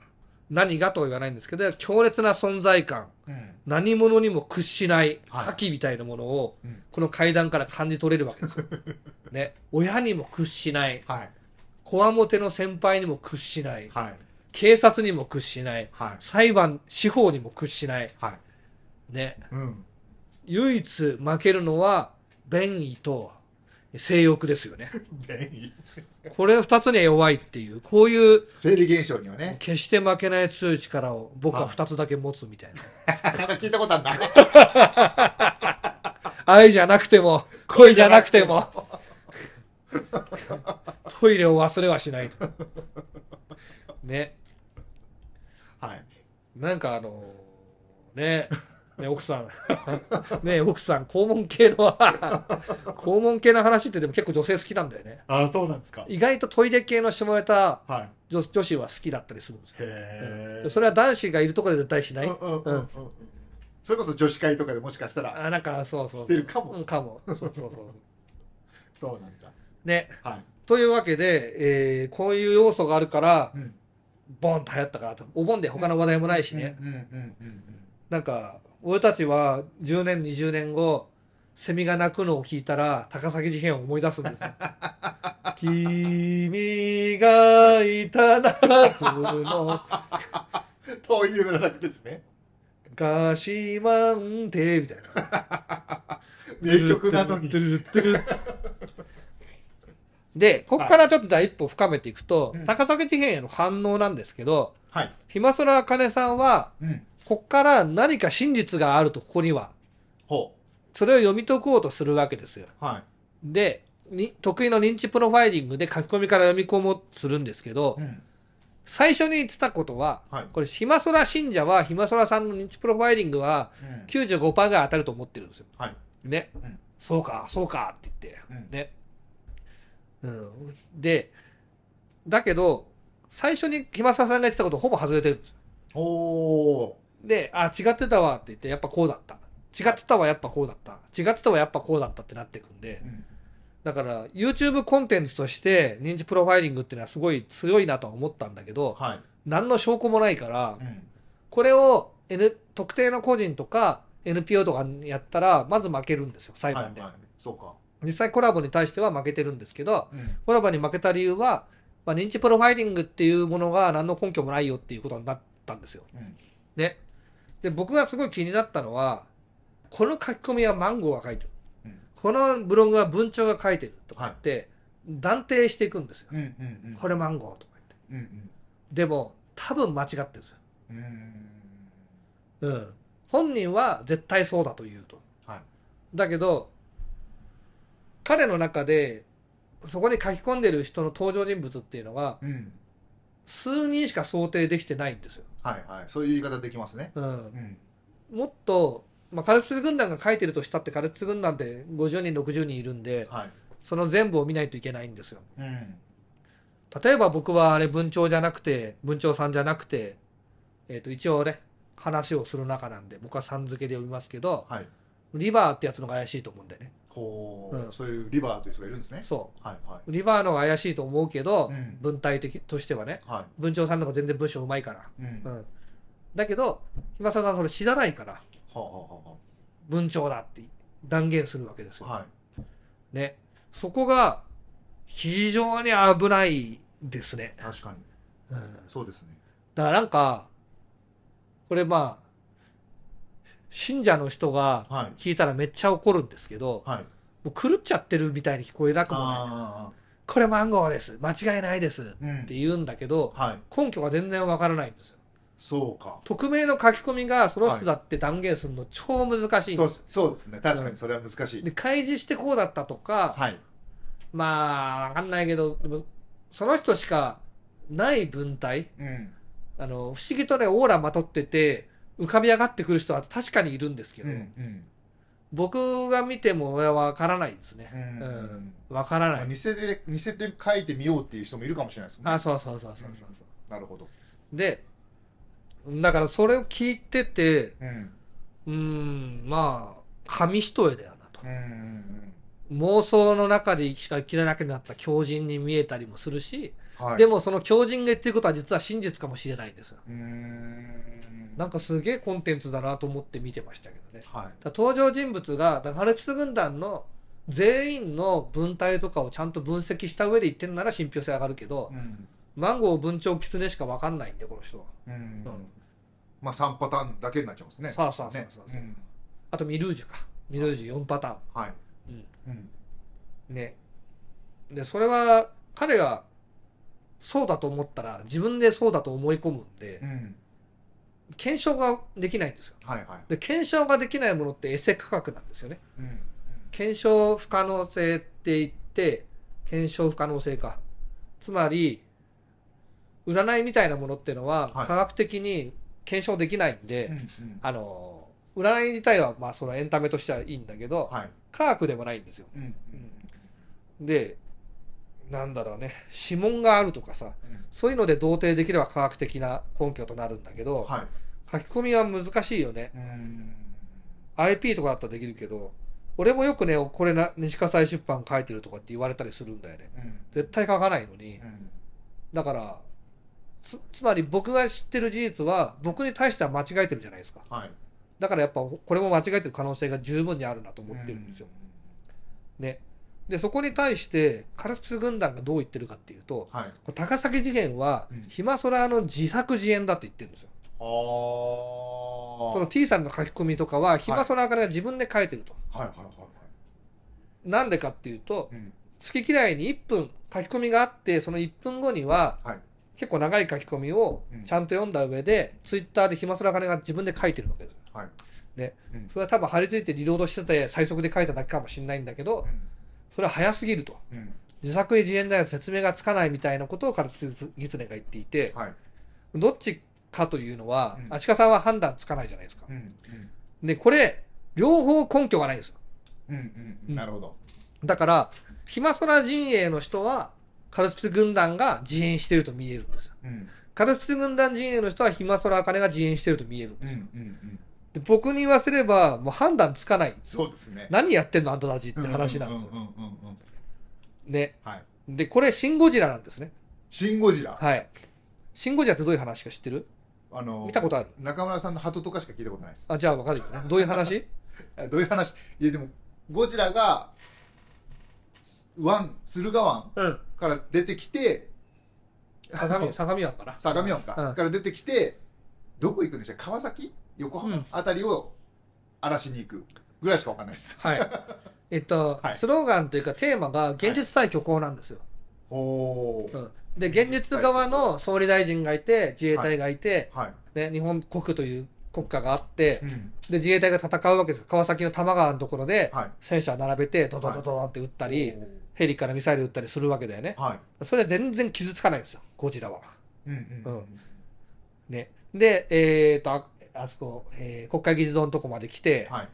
ー、何がとは言わないんですけど強烈な存在感、うん何者にも屈しない覇気みたいなものを、この階段から感じ取れるわけですよ。*laughs* ね、親にも屈しない、こわもての先輩にも屈しない、はい、警察にも屈しない、はい、裁判、司法にも屈しない。はい、ね、うん、唯一負けるのは、便意と性欲ですよね。*laughs* これ二つに弱いっていう、こういう生理現象にはね、決して負けない強い力を僕は二つだけ持つみたいな。なんか聞いたことあるな。*laughs* 愛じゃなくても、恋じゃなくても。*laughs* トイレを忘れはしないと。ね。はい。なんかあのー、ね。ね奥さん *laughs* ね奥さん肛門系の *laughs* 肛門系の話ってでも結構女性好きなんだよねあそうなんですか意外とトイレ系の下ネタ、はい、女女子は好きだったりするんですよへえ、うん、それは男子がいるとこで絶対しない、うんうんうんそれこそ女子会とかでもしかしたらあなんかそうそうしてるかも、うん、かもそうそうそうそう *laughs* なんだね、はい、というわけで、えー、こういう要素があるから、うん、ボンと流行ったからとお盆で他の話題もないしね、うんうんうんうん、なんか俺たちは10年20年後セミが鳴くのを聞いたら高崎事変を思い出すんですよ。*laughs* 君がいた夏のというの楽ですね。ガシマンテみたいな。*laughs* 名曲なのに。*laughs* で、ここからちょっとじゃあ一歩深めていくと、はい、高崎事変への反応なんですけど、はい、ひまそらあかねさんは、うん、こっから何か真実があると、ここには。ほそれを読み解こうとするわけですよ。で、に得意の認知プロファイリングで書き込みから読み込もうとするんですけどうん。最初に言ってたことは、はいこれ、ひまそら信者は、ひまそらさんの認知プロファイリングは95、95%い当たると思ってるんですよ。はい。ね。うんそうか、そうかって言って。うんね。うん。で、だけど、最初にひまそらさんが言ってたことほぼ外れてるんですよ。おー。で、あ、違ってたわって言って、やっぱこうだった。違ってたわ、やっぱこうだった。違ってたわ、やっぱこうだったってなっていくんで、うん、だから YouTube コンテンツとして認知プロファイリングっていうのはすごい強いなとは思ったんだけど、はい、何の証拠もないから、うん、これを、N、特定の個人とか NPO とかやったら、まず負けるんですよ、裁判で。はいはい、そうか。実際コラボに対しては負けてるんですけど、うん、コラボに負けた理由は、まあ、認知プロファイリングっていうものが何の根拠もないよっていうことになったんですよ。ね。で、僕がすごい気になったのは、この書き込みはマンゴーが書いてる。うん、このブログは文鳥が書いてるとかって、断定していくんですよ。これマンゴーとか言って。うんうん、でも、多分間違ってるんですよ。うん。本人は絶対そうだと言うと。はい、だけど、彼の中で、そこに書き込んでる人の登場人物っていうのは、うん、数人しか想定できてないんですよ。はいはい、そういう言い方できますね。うん。うん、もっと、まあ、カルピス軍団が書いてるとしたって、カルピス軍団って50人、60人いるんで、はい、その全部を見ないといけないんですよ。うん。例えば僕はあれ文鳥じゃなくて、文鳥さんじゃなくて、えっ、ー、と、一応ね、話をする中なんで、僕はさん付けで呼びますけど、はい、リバーってやつのが怪しいと思うんでね。ほう、うん、そういうリバーという人がいるんですねそう、はいはい、リバーのが怪しいと思うけど、うん、文体的としてはね、はい、文鳥さんの方が全然文章うまいから、うん、うん、だけど暇沢さんそれ知らないから、はあはあ、文鳥だって断言するわけですよ、はい、ねそこが非常に危ないですね確かに、うん、そうですねだからなんかこれまあ信者の人が聞いたらめっちゃ怒るんですけど、はい、もう狂っちゃってるみたいに聞こえなくもない。これマンゴーです間違いないです、うん、って言うんだけど、はい、根拠が全然わからないんですよ。そうか。匿名の書き込みがその人だって断言するの超難しい、はい、そうですね。確かにそれは難しい。で、開示してこうだったとか、はい、まあ、わかんないけど、その人しかない文体、うん、あの、不思議とね、オーラまとってて、浮かび上がってくる人は確かにいるんですけど、うんうん、僕が見てもわからないですね。うんうんうん、わ、からない、まあ、偽せて、似せて書いてみようっていう人もいるかもしれないですもんね。あ、そうそうそうそうそうそう、うん、なるほど。で、だからそれを聞いてて、うん、んまあ、紙一重だよなと、うんうんうん。妄想の中でしか生きれなくなった狂人に見えたりもするし、はい、でもその狂人が言ってることは実は真実かもしれないんですよ。うんなんかすげえコンテンツだなと思って見てましたけどね、はい、登場人物がハルピス軍団の全員の文体とかをちゃんと分析した上で言ってんなら信憑性上がるけど、うん、マンゴー文鳥キツネしか分かんないんでこの人は、うん、うん、まあ3パターンだけになっちゃいますねそうそうそうそう、ねうん、あとミルージュかミルージュ4パターンはい、うんうん、ねでそれは彼がそうだと思ったら自分でそうだと思い込むんで、うん検証ができないんですよ。はいはい、で検証ができないものってエセ価格なんですよね。うんうん、検証不可能性って言って検証不可能性か。つまり占いみたいなものっていうのは、科学的に検証できないんで、うんうん、あの占い自体はまあそのエンタメとしてはいいんだけど、はい、科学でもないんですよ。うんうん、でなんだろうね指紋があるとかさ、うんそういうので同定できれば科学的な根拠となるんだけど、はい書き込みは難しいよね IP とかだったらできるけど、俺もよくね、これな、西葛西出版書いてるとかって言われたりするんだよね。うん絶対書かないのに。うんだから、つ、つまり僕が知ってる事実は、僕に対しては間違えてるじゃないですか。はいだからやっぱ、これも間違えてる可能性が十分にあるなと思ってるんですよ。ね。でそこに対してカルスプス軍団がどう言ってるかっていうと、はい、高崎事件は、暇空の自作自演だって言ってるんですよ。その T さんの書き込みとかは、暇空ヒマから自分で書いてると。はいはいはいはい、なんでかっていうと、うん、好き嫌いに1分書き込みがあってその1分後には、はい、結構長い書き込みをちゃんと読んだ上で、うん、ツイッターでひまそらかねが自分で書いてるわけです。はいね、うん、それは多分張り付いてリロードしてて最速で書いただけかもしれないんだけど、うんそれは早すぎると、うん、自作へ自演だよ説明がつかないみたいなことをカルピス・ギツネが言っていて、はい、どっちかというのは、うん、足利さんは判断つかないじゃないですか。うんうん、でこれ両方根拠がないんですよ。うんうん、なるほどだから暇空陣営の人はカルピス軍団が自演してると見えるんですよ。うん、カルピス軍団陣営の人は暇空茜が自演してると見えるんですよ。うんうんうんで僕に言わせればもう判断つかないそうですね何やってんのあんたたちって話なんですよでこれ「シン・ゴジラ」なんですねシン・ゴジラはいシン・ゴジラってどういう話か知ってるあの見たことある中村さんの鳩とかしか聞いたことないですあじゃあ分かるよねどういう話 *laughs* どういう話いやでもゴジラが湾駿河湾から出てきて、うん、相模湾かな相模湾か、うん、から出てきてどこ行くんでしう川崎横浜あたりを荒らしに行くぐらいしかわかんないです。はい。*laughs* えっと、はいスローガンというかテーマが現実対虚構なんですよ。おおうん、で、現実側の総理大臣がいて、自衛隊がいて、はい。ね、日本国という国家があって、うん。で、自衛隊が戦うわけですよ川崎の多摩川のところで、はい。戦車並べて、ドドドドンって撃ったり、ヘリからミサイル撃ったりするわけだよね。はい。それは全然傷つかないんですよ、ゴジラは。うんうんうんね。で、えっ、と、あそこ、えー、国会議事堂のとこまで来て、はい、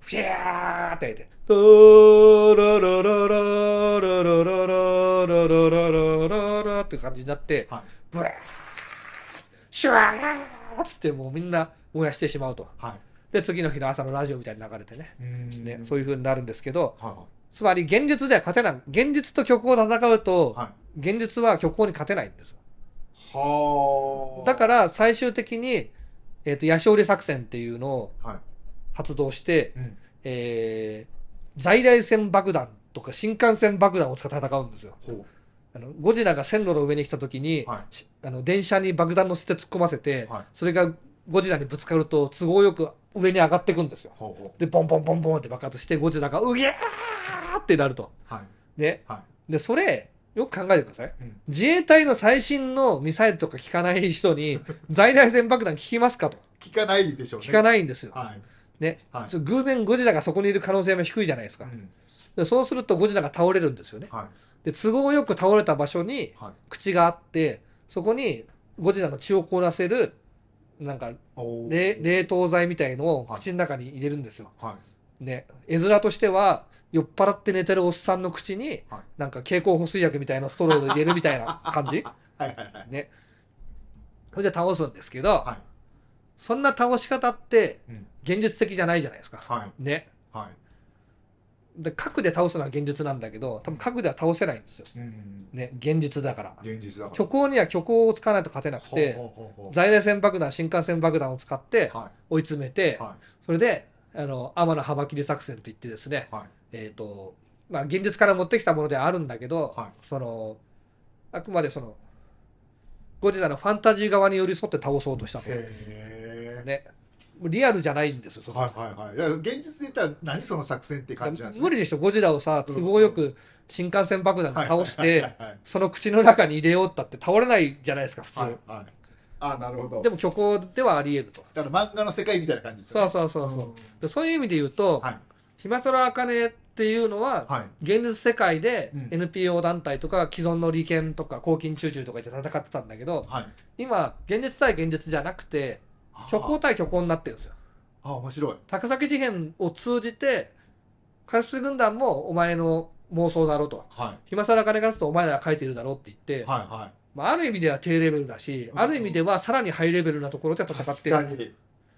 ふしゃーってやって、ドーラララララララララララララって感じになって、はい、ブラーシュワーつってもうみんな燃やしてしまうと。はい、で、次の日の朝のラジオみたいに流れてね、うん。ねそういうふうになるんですけど、はいはい、つまり現実では勝てない。現実と虚構を戦うと、はい、現実は虚構に勝てないんですよ。はだから最終的にえっ、ー、と、ヤシオリ作戦っていうのを発動して、はいうん、えー、在来線爆弾とか新幹線爆弾を使って戦うんですよ。あのゴジラが線路の上に来た時に、はい、あの電車に爆弾乗せて突っ込ませて、はい、それがゴジラにぶつかると都合よく上に上がっていくんですよ。ほうほうでボンボンボンボンって爆発してゴジラがうぎゃーってなると。はい、ね、はい。でそれよく考えてください、うん、自衛隊の最新のミサイルとか聞かない人に *laughs* 在来線爆弾聞きますかと聞かないでしょうね聞かないんですよ、はい、ね、はい、偶然ゴジラがそこにいる可能性も低いじゃないですか、うん、そうするとゴジラが倒れるんですよね、はい、で都合よく倒れた場所に口があって、そこにゴジラの血を凍らせるなんか冷凍剤みたいのを口の中に入れるんですよ、ね、絵面としては酔っ払って寝てるおっさんの口に、はい、なんか蛍光補水薬みたいなストローで入れるみたいな感じ *laughs* はいはいはい。ね。それで倒すんですけど、はい、そんな倒し方って、現実的じゃないじゃないですか。はい、ね。はい。で、核で倒すのは現実なんだけど、多分核では倒せないんですよ。うんうんね、現実だから。現実だから。虚構には虚構を使わないと勝てなくて、ほうほうほう在来線爆弾、新幹線爆弾を使って、追い詰めて、それで、あの、天の幅切り作戦といってですね、えっ、ー、と、まあ、現実から持ってきたものではあるんだけど、はい、その、あくまでその、ゴジラのファンタジー側に寄り添って倒そうとしたと。ね。リアルじゃないんですよ、はいはいはい。いや現実で言ったら何その作戦って感じなんですか、無理でしょ、ゴジラをさ、都合よく新幹線爆弾で倒して、その口の中に入れようったって倒れないじゃないですか、普通。はいはい、あなるほど。でも虚構ではあり得ると。だから漫画の世界みたいな感じですよね。そうそうそうそう。うん、そういう意味で言うと、はい、暇まそらあかねっていうのは、はい、現実世界で NPO 団体とか既存の利権とか公金中中とかで戦ってたんだけど、はい、今現実対現実じゃなくて虚構対虚構になってるんですよ。あ面白い高崎事変を通じてカルスプ軍団もお前の妄想だろうと、はい、今更金がすとお前ら書いてるだろうって言って、はいはいまあ、ある意味では低レベルだし、うん、ある意味ではさらにハイレベルなところで戦ってる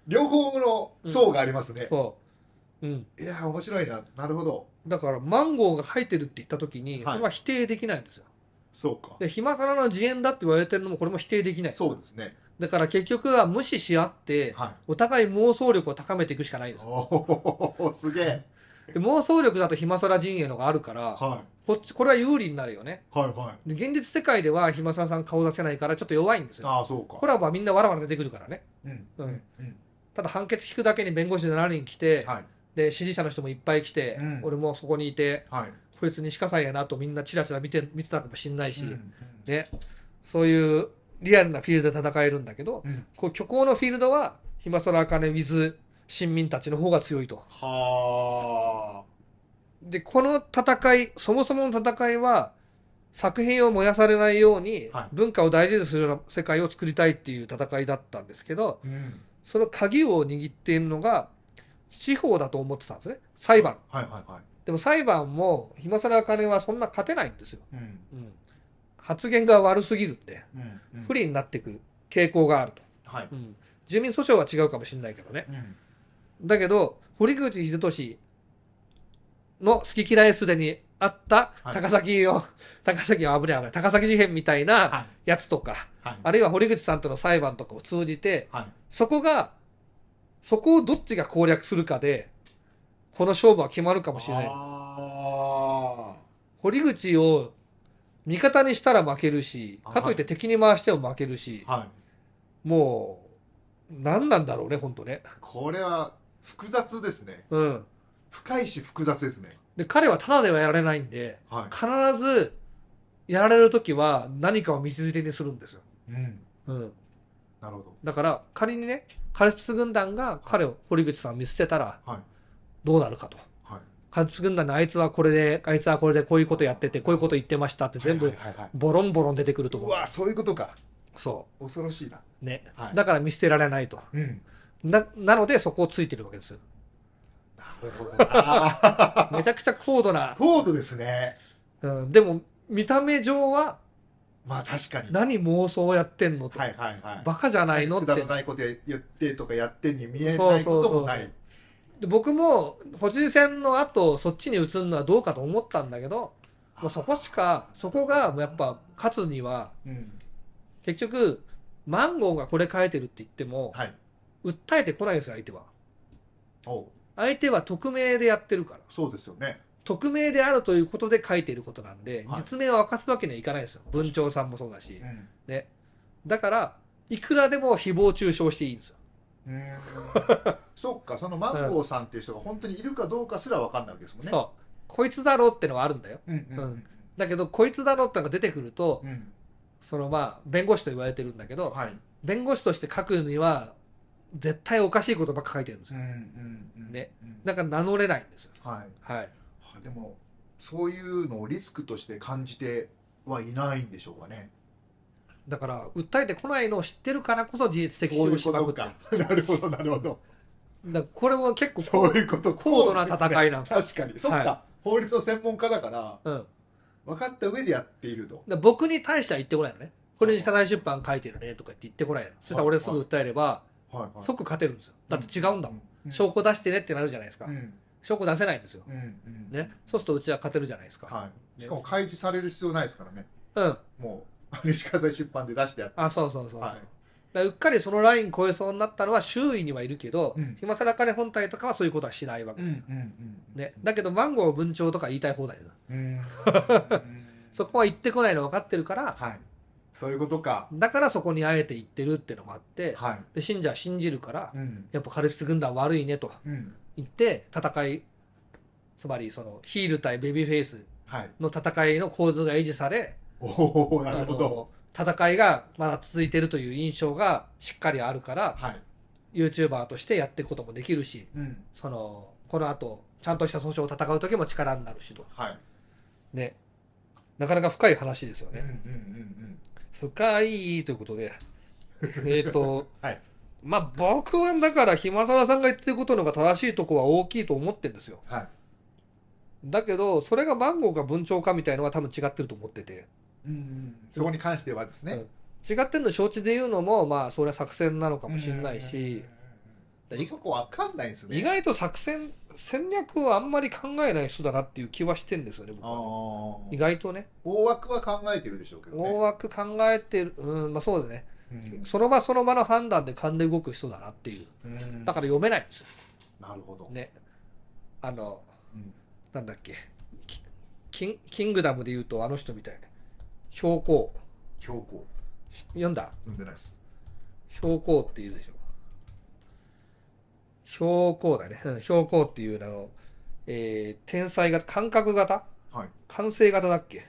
両方の層がありますね、うん、そう、うん、いや面白いななるほどだからマンゴーが入ってるって言った時に、こそれは否定できないんですよそうか。で暇さらの自演だって言われてるのもこれも否定できないそうですね。だから結局は無視し合ってはい。お互い妄想力を高めていくしかないですよおお、すげえ。で妄想力だと暇さら陣営のがあるからはこっちこれは有利になるよねはいはい。で現実世界では暇さらさん顔出せないからちょっと弱いんですよああ、そうか。コラボはみんなわらわら出てくるからねうん。うん。ただ判決聞くだけに弁護士7人来て、はい。で支持者の人もいっぱい来て、うん、俺もそこにいて、はい、こいつ西葛西やなとみんなチラチラ見て見てたかもしんないし、うんうん、ね、そういうリアルなフィールドで戦えるんだけど、うん、こう虚構のフィールドは暇空茜 with 新民たちの方が強いと。はでこの戦いそもそもの戦いは作品を燃やされないように、文化を大事にするような世界を作りたいっていう戦いだったんですけど、うん、その鍵を握っているのが司法だと思ってたんですね裁判、はいはいはい、でも裁判も今更金はそんな勝てないんですよ、うん、うん、発言が悪すぎるんで、うんうん、不利になっていく傾向があると、はいうん、住民訴訟は違うかもしれないけどね、うん、だけど堀口秀俊の好き嫌いすでにあった高崎を、はい、高崎は危ない危ない高崎事変みたいなやつとか、はいはい、あるいは堀口さんとの裁判とかを通じて、そこがそこをどっちが攻略するかで、この勝負は決まるかもしれない。堀口を味方にしたら負けるし、かといって敵に回しても負けるし、はい、もう、何なんだろうね、本当ね。これは複雑ですね。うん。深いし複雑ですね。で、彼はただではやられないんで、はい、必ずやられる時は何かを道連れにするんですよ。うん。うん。なるほどだから仮にねカルピス軍団が彼を堀口さんを見捨てたらどうなるかと。加いカルピス軍団のあいつはこれで、あいつはこれでこういうことやってて、こういうこと言ってましたって全部はいはいボロンボロン出てくると思うう。わそういうことかそ恐ろしいなう。ねは。いだから見捨てられないと。うんな、なのでそこをついてるわけですよ。なるほど *laughs* めちゃくちゃ高度な高度ですねうん、でも見た目上はまあ確かに。何妄想やってんのと。はいはいはい。バカじゃないのって。くだらないこと言ってとかやってに見えないこともない。そうそうそうで僕も補充戦の後そっちに移るのはどうかと思ったんだけどもうそこしかそこがもうやっぱ勝つには、結局マンゴーがこれ変えてるって言っても、はい、訴えてこないですよ相手は相手は匿名でやってるからそうですよね匿名であるということで書いていることなんで、はい実名を明かすわけにはいかないですよ文鳥さんもそうだし、うんね、だからいくらでも誹謗中傷していいんですよ *laughs* そっかそのマンゴーさんっていう人が本当にいるかどうかすら分かんないわけですもんねそうこいつだろうってのはあるんだようんうんうんだけどこいつだろってのが出てくるとうんそのまあ弁護士と言われてるんだけど、はい弁護士として書くには絶対おかしいことばっか書いてるんですうよんうんうんねだから名乗れないんですよはいはいでもそういうのをリスクとして感じてはいないんでしょうかねだから訴えてこないのを知ってるからこそ事実的に拠しまなるほどなるほどだこれは結構そういうこと高度な戦いなんです、ね、確かにそっか、はい、法律の専門家だから、うん、分かった上でやっていると僕に対しては言ってこないのねこれに課題出版書いてるねとか言って言ってこないの、そしたら俺すぐ訴えれば、はいはい、即勝てるんですよだって違うんだもん、うんうん、証拠出してねってなるじゃないですか、うん証拠出せないんですよ、うんうん、ね、そうするとうちは勝てるじゃないですか、はい、しかも開示される必要ないですからね、うん、もう *laughs* 西川さん出版で出してやってあそうそうそうそう、はい、うっかりそのライン超えそうになったのは周囲にはいるけど、うん、今更彼本体とかはそういうことはしないわけ、うんうんね、だけどマンゴー文鳥とか言いたい放題だ、うん、*laughs* そこは言ってこないの分かってるから、はい、そういうことか。だからそこにあえて言ってるっていうのもあって、はい、で信者は信じるから、うん、やっぱカルピス軍団悪いねと、うん、行って戦いつまりそのヒール対ベビーフェイスの戦いの構図が維持され、なるほど戦いがまだ続いてるという印象がしっかりあるから、はい、YouTuber としてやっていくこともできるし、うん、そのこのあとちゃんとした訴訟を戦う時も力になるしと、はい、ねなかなか深い話ですよね、うんうんうんうん、深いということでえっ、と、*laughs* はい、まあ僕はだから、ひまさらさんが言ってることのが正しいとこは大きいと思ってるんですよ。はい。だけど、それがマンゴーか文鳥かみたいのは多分違ってると思ってて。うん、うん。そこに関してはですね。うん、違ってんの承知で言うのも、まあそれは作戦なのかもしれないし。そこわかんないですね。意外と作戦、戦略をあんまり考えない人だなっていう気はしてんですよね、僕は。意外とね。大枠は考えてるでしょうけどね。大枠考えてる、うん、まあそうですね。その場その場の判断で勘で動く人だなっていう、だから読めないんですよなるほどねあの、なんだっけキンキングダムで言うとあの人みたいな標高標高読んだ読んでないです標高っていうでしょ標高だね、うん、標高っていうあの、えー、天才型感覚型、はい、完成型だっけ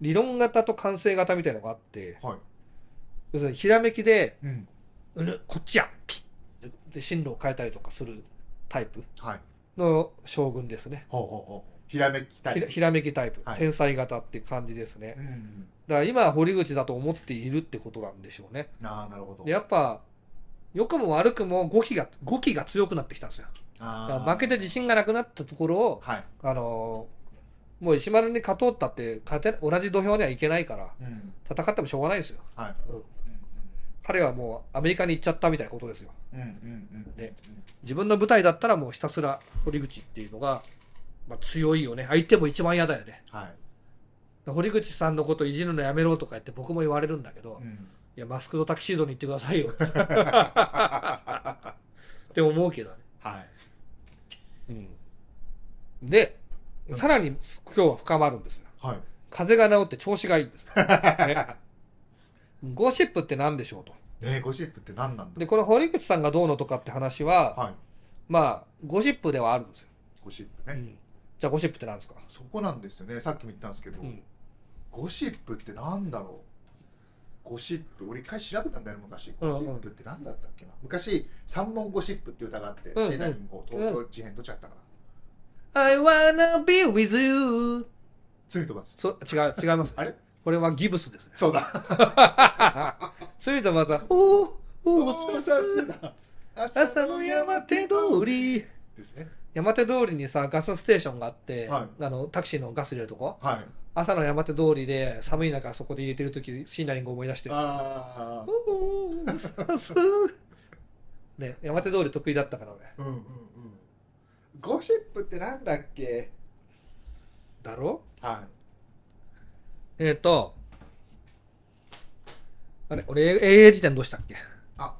理論型と完成型みたいなのがあって、はい、要するにひらめきで、うん、うぬ、こっちや、ピッで進路を変えたりとかするタイプの将軍ですね。はい、ほうほうほうひらめきタイプひ。ひらめきタイプ、はい、天才型って感じですね。うん、うん、だから今、堀口だと思っているってことなんでしょうね。あなるほど。やっぱ、良くも悪くも語気が、語気が強くなってきたんですよ。負けて自信がなくなったところを、はい、あのもう石丸に勝とうったって勝て同じ土俵にはいけないから、うん、戦ってもしょうがないですよ、はいうん、彼はもうアメリカに行っちゃったみたいなことですよ。うんうんうん、で自分の舞台だったらもうひたすら堀口っていうのが、まあ、強いよね相手も一番嫌だよね、はい、堀口さんのこといじるのやめろとか言って僕も言われるんだけど、うん、いやマスクのタキシードに行ってくださいよ *laughs* って思うけどね。はい、うん、で、うん、さらに今日は深まるんですよ。はい、風が治って調子がいいんです、ね、ゴシップって何でしょうと。ねゴシップって何なんだでこれ堀口さんがどうのとかって話は、はい、まあゴシップではあるんですよゴシップね、うん、じゃあゴシップって何ですかそこなんですよねさっきも言ったんですけど、うん、ゴシップって何だろうゴシップ俺一回調べたんだよ昔ゴシップって何だったっけな、うんうん、昔「三文ゴシップ」って歌があって、うんうん、シーナリンゴ東京事変取っちゃったから、うん、I wanna be with you 罪と罰そ違う違いますあれこれはギブスですね。そうだ。そ *laughs* れとまた、*laughs* おー、おー、おさすだ。朝の山手通り。ですね。山手通りにさ、ガスステーションがあって、はい、あの、タクシーのガス入れるとこ。はい。朝の山手通りで寒い中そこで入れてる時シーナリング思い出してるああおおさすね山手通り得意だったから俺うんうんうんゴシップってなんだっけだろはいえっ、ー、と、あれ、俺、英辞典どうしたっけあ、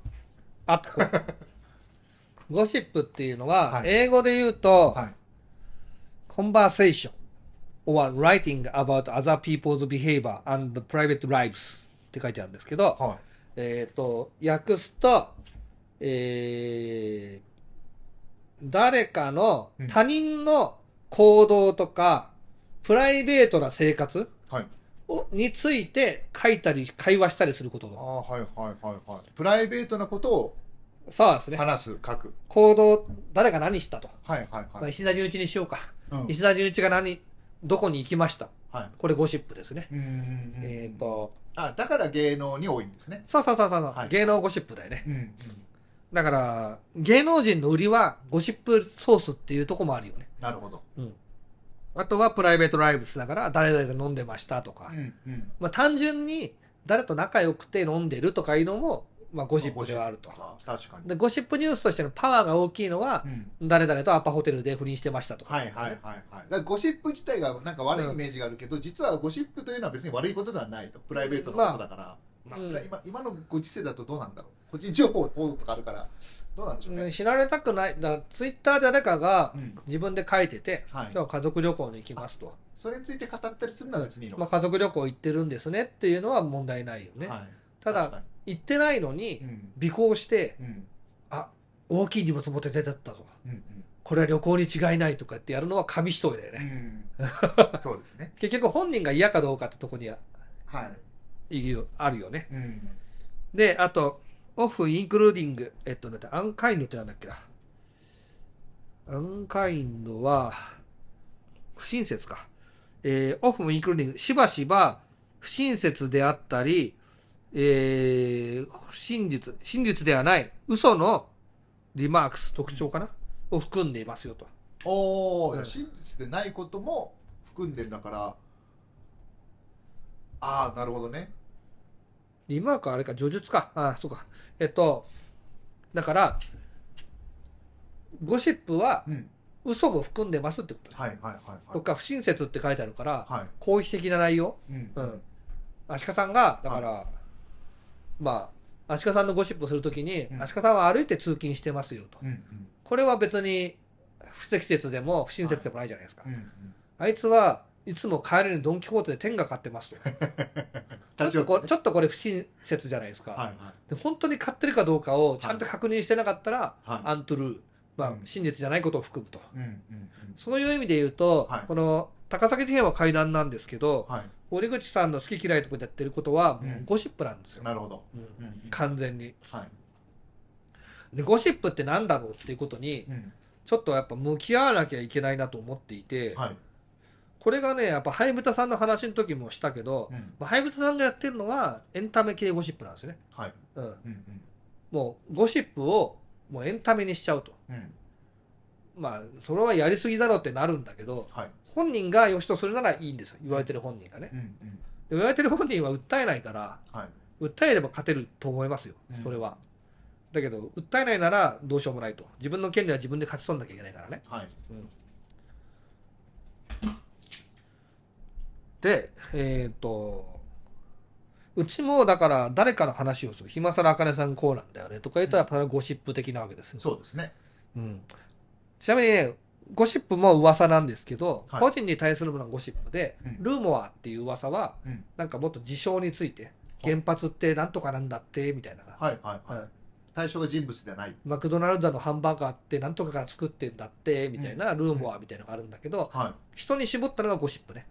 あった。*laughs* ゴシップっていうのは、英語で言うと、はい、コンバーセーション or writing about other people's behavior and private lives って書いてあるんですけど、はい、えっ、ー、と、訳すと、えー、誰かの他人の行動とか、うん、プライベートな生活、はい、について書いたり会話したりすることああ、はいはいはいはい。プライベートなことをそうですね。話す、書く。行動、誰が何したと。はいはいはい。まあ、石田純一にしようか。うん、石田純一が何、どこに行きました。はい、これゴシップですね。えっ、と。あ、だから芸能に多いんですね。そうそうそうそう。はい、芸能ゴシップだよね。うん、うん、だから、芸能人の売りはゴシップソースっていうとこもあるよね。なるほど。うんあとはプライベートライブスだから誰々が飲んでましたとか、うんうん、まあ、単純に誰と仲良くて飲んでるとかいうのも、まあ、ゴシップではあるとでゴシップニュースとしてのパワーが大きいのは、誰々とアパホテルで不倫してましたとか、ね、はいはいはい、はい、ゴシップ自体がなんか悪いイメージがあるけど、うん、実はゴシップというのは別に悪いことではないとプライベートのことだから、まあまあ、今今のご時世だとどうなんだろう個人情報とかあるからどうなんでしょうね知られたくないだツイッターで誰かが自分で書いてて、うんはい、今日家族旅行に行きますとそれについて語ったりするのは別にいいの、まあ、家族旅行行ってるんですねっていうのは問題ないよね、はい、ただ行ってないのに尾行して、うん、あ大きい荷物持って出てったとか、うんうん、これは旅行に違いないとかってやるのは紙一重だよね、うん、*laughs* そうですね結局本人が嫌かどうかってとこには、はい、あるよね、うん、であとオフインクルーディング、えっとね、アンカインドってなんだっけな。アンカインドは、不親切か。えー、オフもインクルーディング、しばしば不親切であったり、えー、真実、真実ではない、嘘のリマークス、特徴かな、を含んでいますよと。おお、うん、真実でないことも含んでるんだから、ああ、なるほどね。リマークあれか、叙述か。ああ、そうか。えっと、だから、ゴシップは、嘘も含んでますってこと、でいはいはい、はい、とか、不親切って書いてあるから、はい、好意的な内容。うん。うん。足利さんが、だから、はい、まあ、足利さんのゴシップをするときに、うん、足利さんは歩いて通勤してますよと。うんうん、これは別に、不適切でも不親切でもないじゃないですか。はいうんうん、あいつは、いつも帰りにドン・キホーテで天が買ってますと *laughs* ちょっとこちょっとこれ不親切じゃないですか、はいはい、で本当に買ってるかどうかをちゃんと確認してなかったら、はい、アントゥルー、まあ、真実じゃないことを含むと、うんうんうん、そういう意味で言うと、はい、この高崎事変は怪談なんですけど、はい、堀口さんの好き嫌いとかでやってることはもうゴシップなんですよ、うん、なるほど、うん、完全に、はい、でゴシップって何だろうっていうことに、ちょっとやっぱ向き合わなきゃいけないなと思っていて、はいこれがね、やっぱ、ハイブタさんの話の時もしたけど、まあ、ハイブタさんがやってるのは、エンタメ系ゴシップなんですね。はい。うん。うんうん、もう、ゴシップを、もうエンタメにしちゃうと。うん、まあ、それはやりすぎだろうってなるんだけど、はい、本人がよしとするならいいんですよ。言われてる本人がね。うんうん言われてる本人は訴えないから、はい、訴えれば勝てると思いますよ、うん、それは。だけど、訴えないならどうしようもないと。自分の権利は自分で勝ち取んなきゃいけないからね。はい、うんで、えっ、ー、と、うちもだから誰かの話をする、暇さらあかねさんこうなんだよねとか言ったら、それゴシップ的なわけですよ。そうですね。うん。ちなみに、ね、ゴシップも噂なんですけど、はい、個人に対するものはゴシップで、うん、ルーモアっていう噂は、うん、なんかもっと事象について、原発ってなんとかなんだって、みたいな。はいはいはい。うん、対象の人物でない。マクドナルドのハンバーガーってなんとかから作ってんだって、みたいな、ルーモアみたいなのがあるんだけど、はい、人に絞ったのがゴシップね。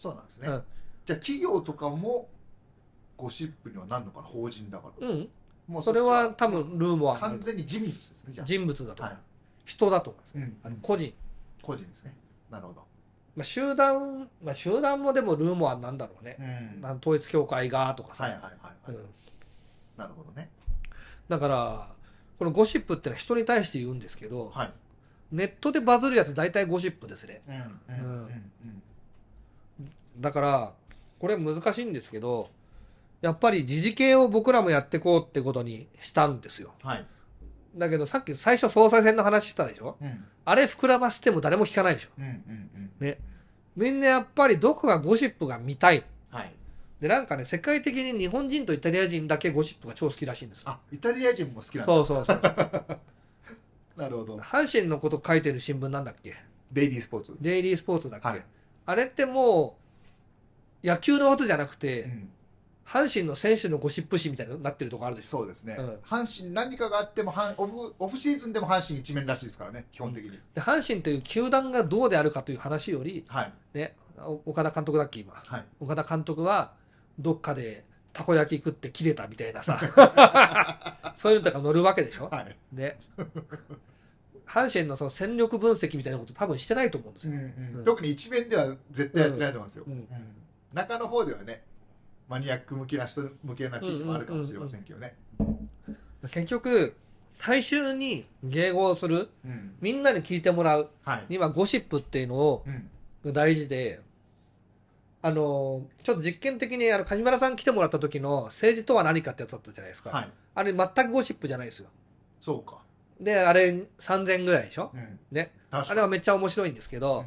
そうなんですね、うん、じゃあ企業とかもゴシップにはなんのかな法人だから、うん、もうそれは多分ルームは完全に人物ですねじゃあ人物だと、はい、人だと思います、ね、うん、個人個人ですねなるほどまあ、集団、まあ、集団もでもルームはなんだろうね、うん、統一教会がとかさ、はいはいはい、はいうん、なるほどねだからこのゴシップってのは人に対して言うんですけど、はい、ネットでバズるやつ大体ゴシップですね、うんうんうん、うん、だからこれ難しいんですけどやっぱり時事系を僕らもやっていこうってことにしたんですよ。はい、だけどさっき最初総裁選の話したでしょ、うん、あれ膨らませても誰も聞かないでしょ。うんうんうん、ね、みんなやっぱりどこかゴシップが見たい。はい、でなんかね世界的に日本人とイタリア人だけゴシップが超好きらしいんですあイタリア人も好きなんだそうそうそう *laughs* なるほど阪神のこと書いてる新聞なんだっけデイリースポーツデイリースポーツだっけ、はい、あれってもう野球のことじゃなくて、うん阪神の選手のゴシップ誌みたいになってるとこあるでしょそうですね、うん、阪神何かがあってもオフオフシーズンでも阪神一面らしいですからね基本的に、で阪神という球団がどうであるかという話より、はいね、岡田監督だっけ今、はい、岡田監督はどっかでたこ焼き食って切れたみたいなさ *laughs* そういうのとか乗るわけでしょ、はい、で阪神のその戦力分析みたいなこと多分してないと思うんですよ、うんうんうん、特に一面では絶対やってないと思うんですよ、うんうんうん中の方ではねマニアック向きな人向けな記事もあるかもしれませんけどね、結局大衆に迎合する、うん、みんなに聞いてもらうにはゴシップっていうのを、が大事で、うん、あのちょっと実験的にあの梶原さん来てもらった時の政治とは何かってやつだったじゃないですか、はい、あれ全くゴシップじゃないですよそうかであれ3000ぐらいでしょ、うん、ねあれはめっちゃ面白いんですけど、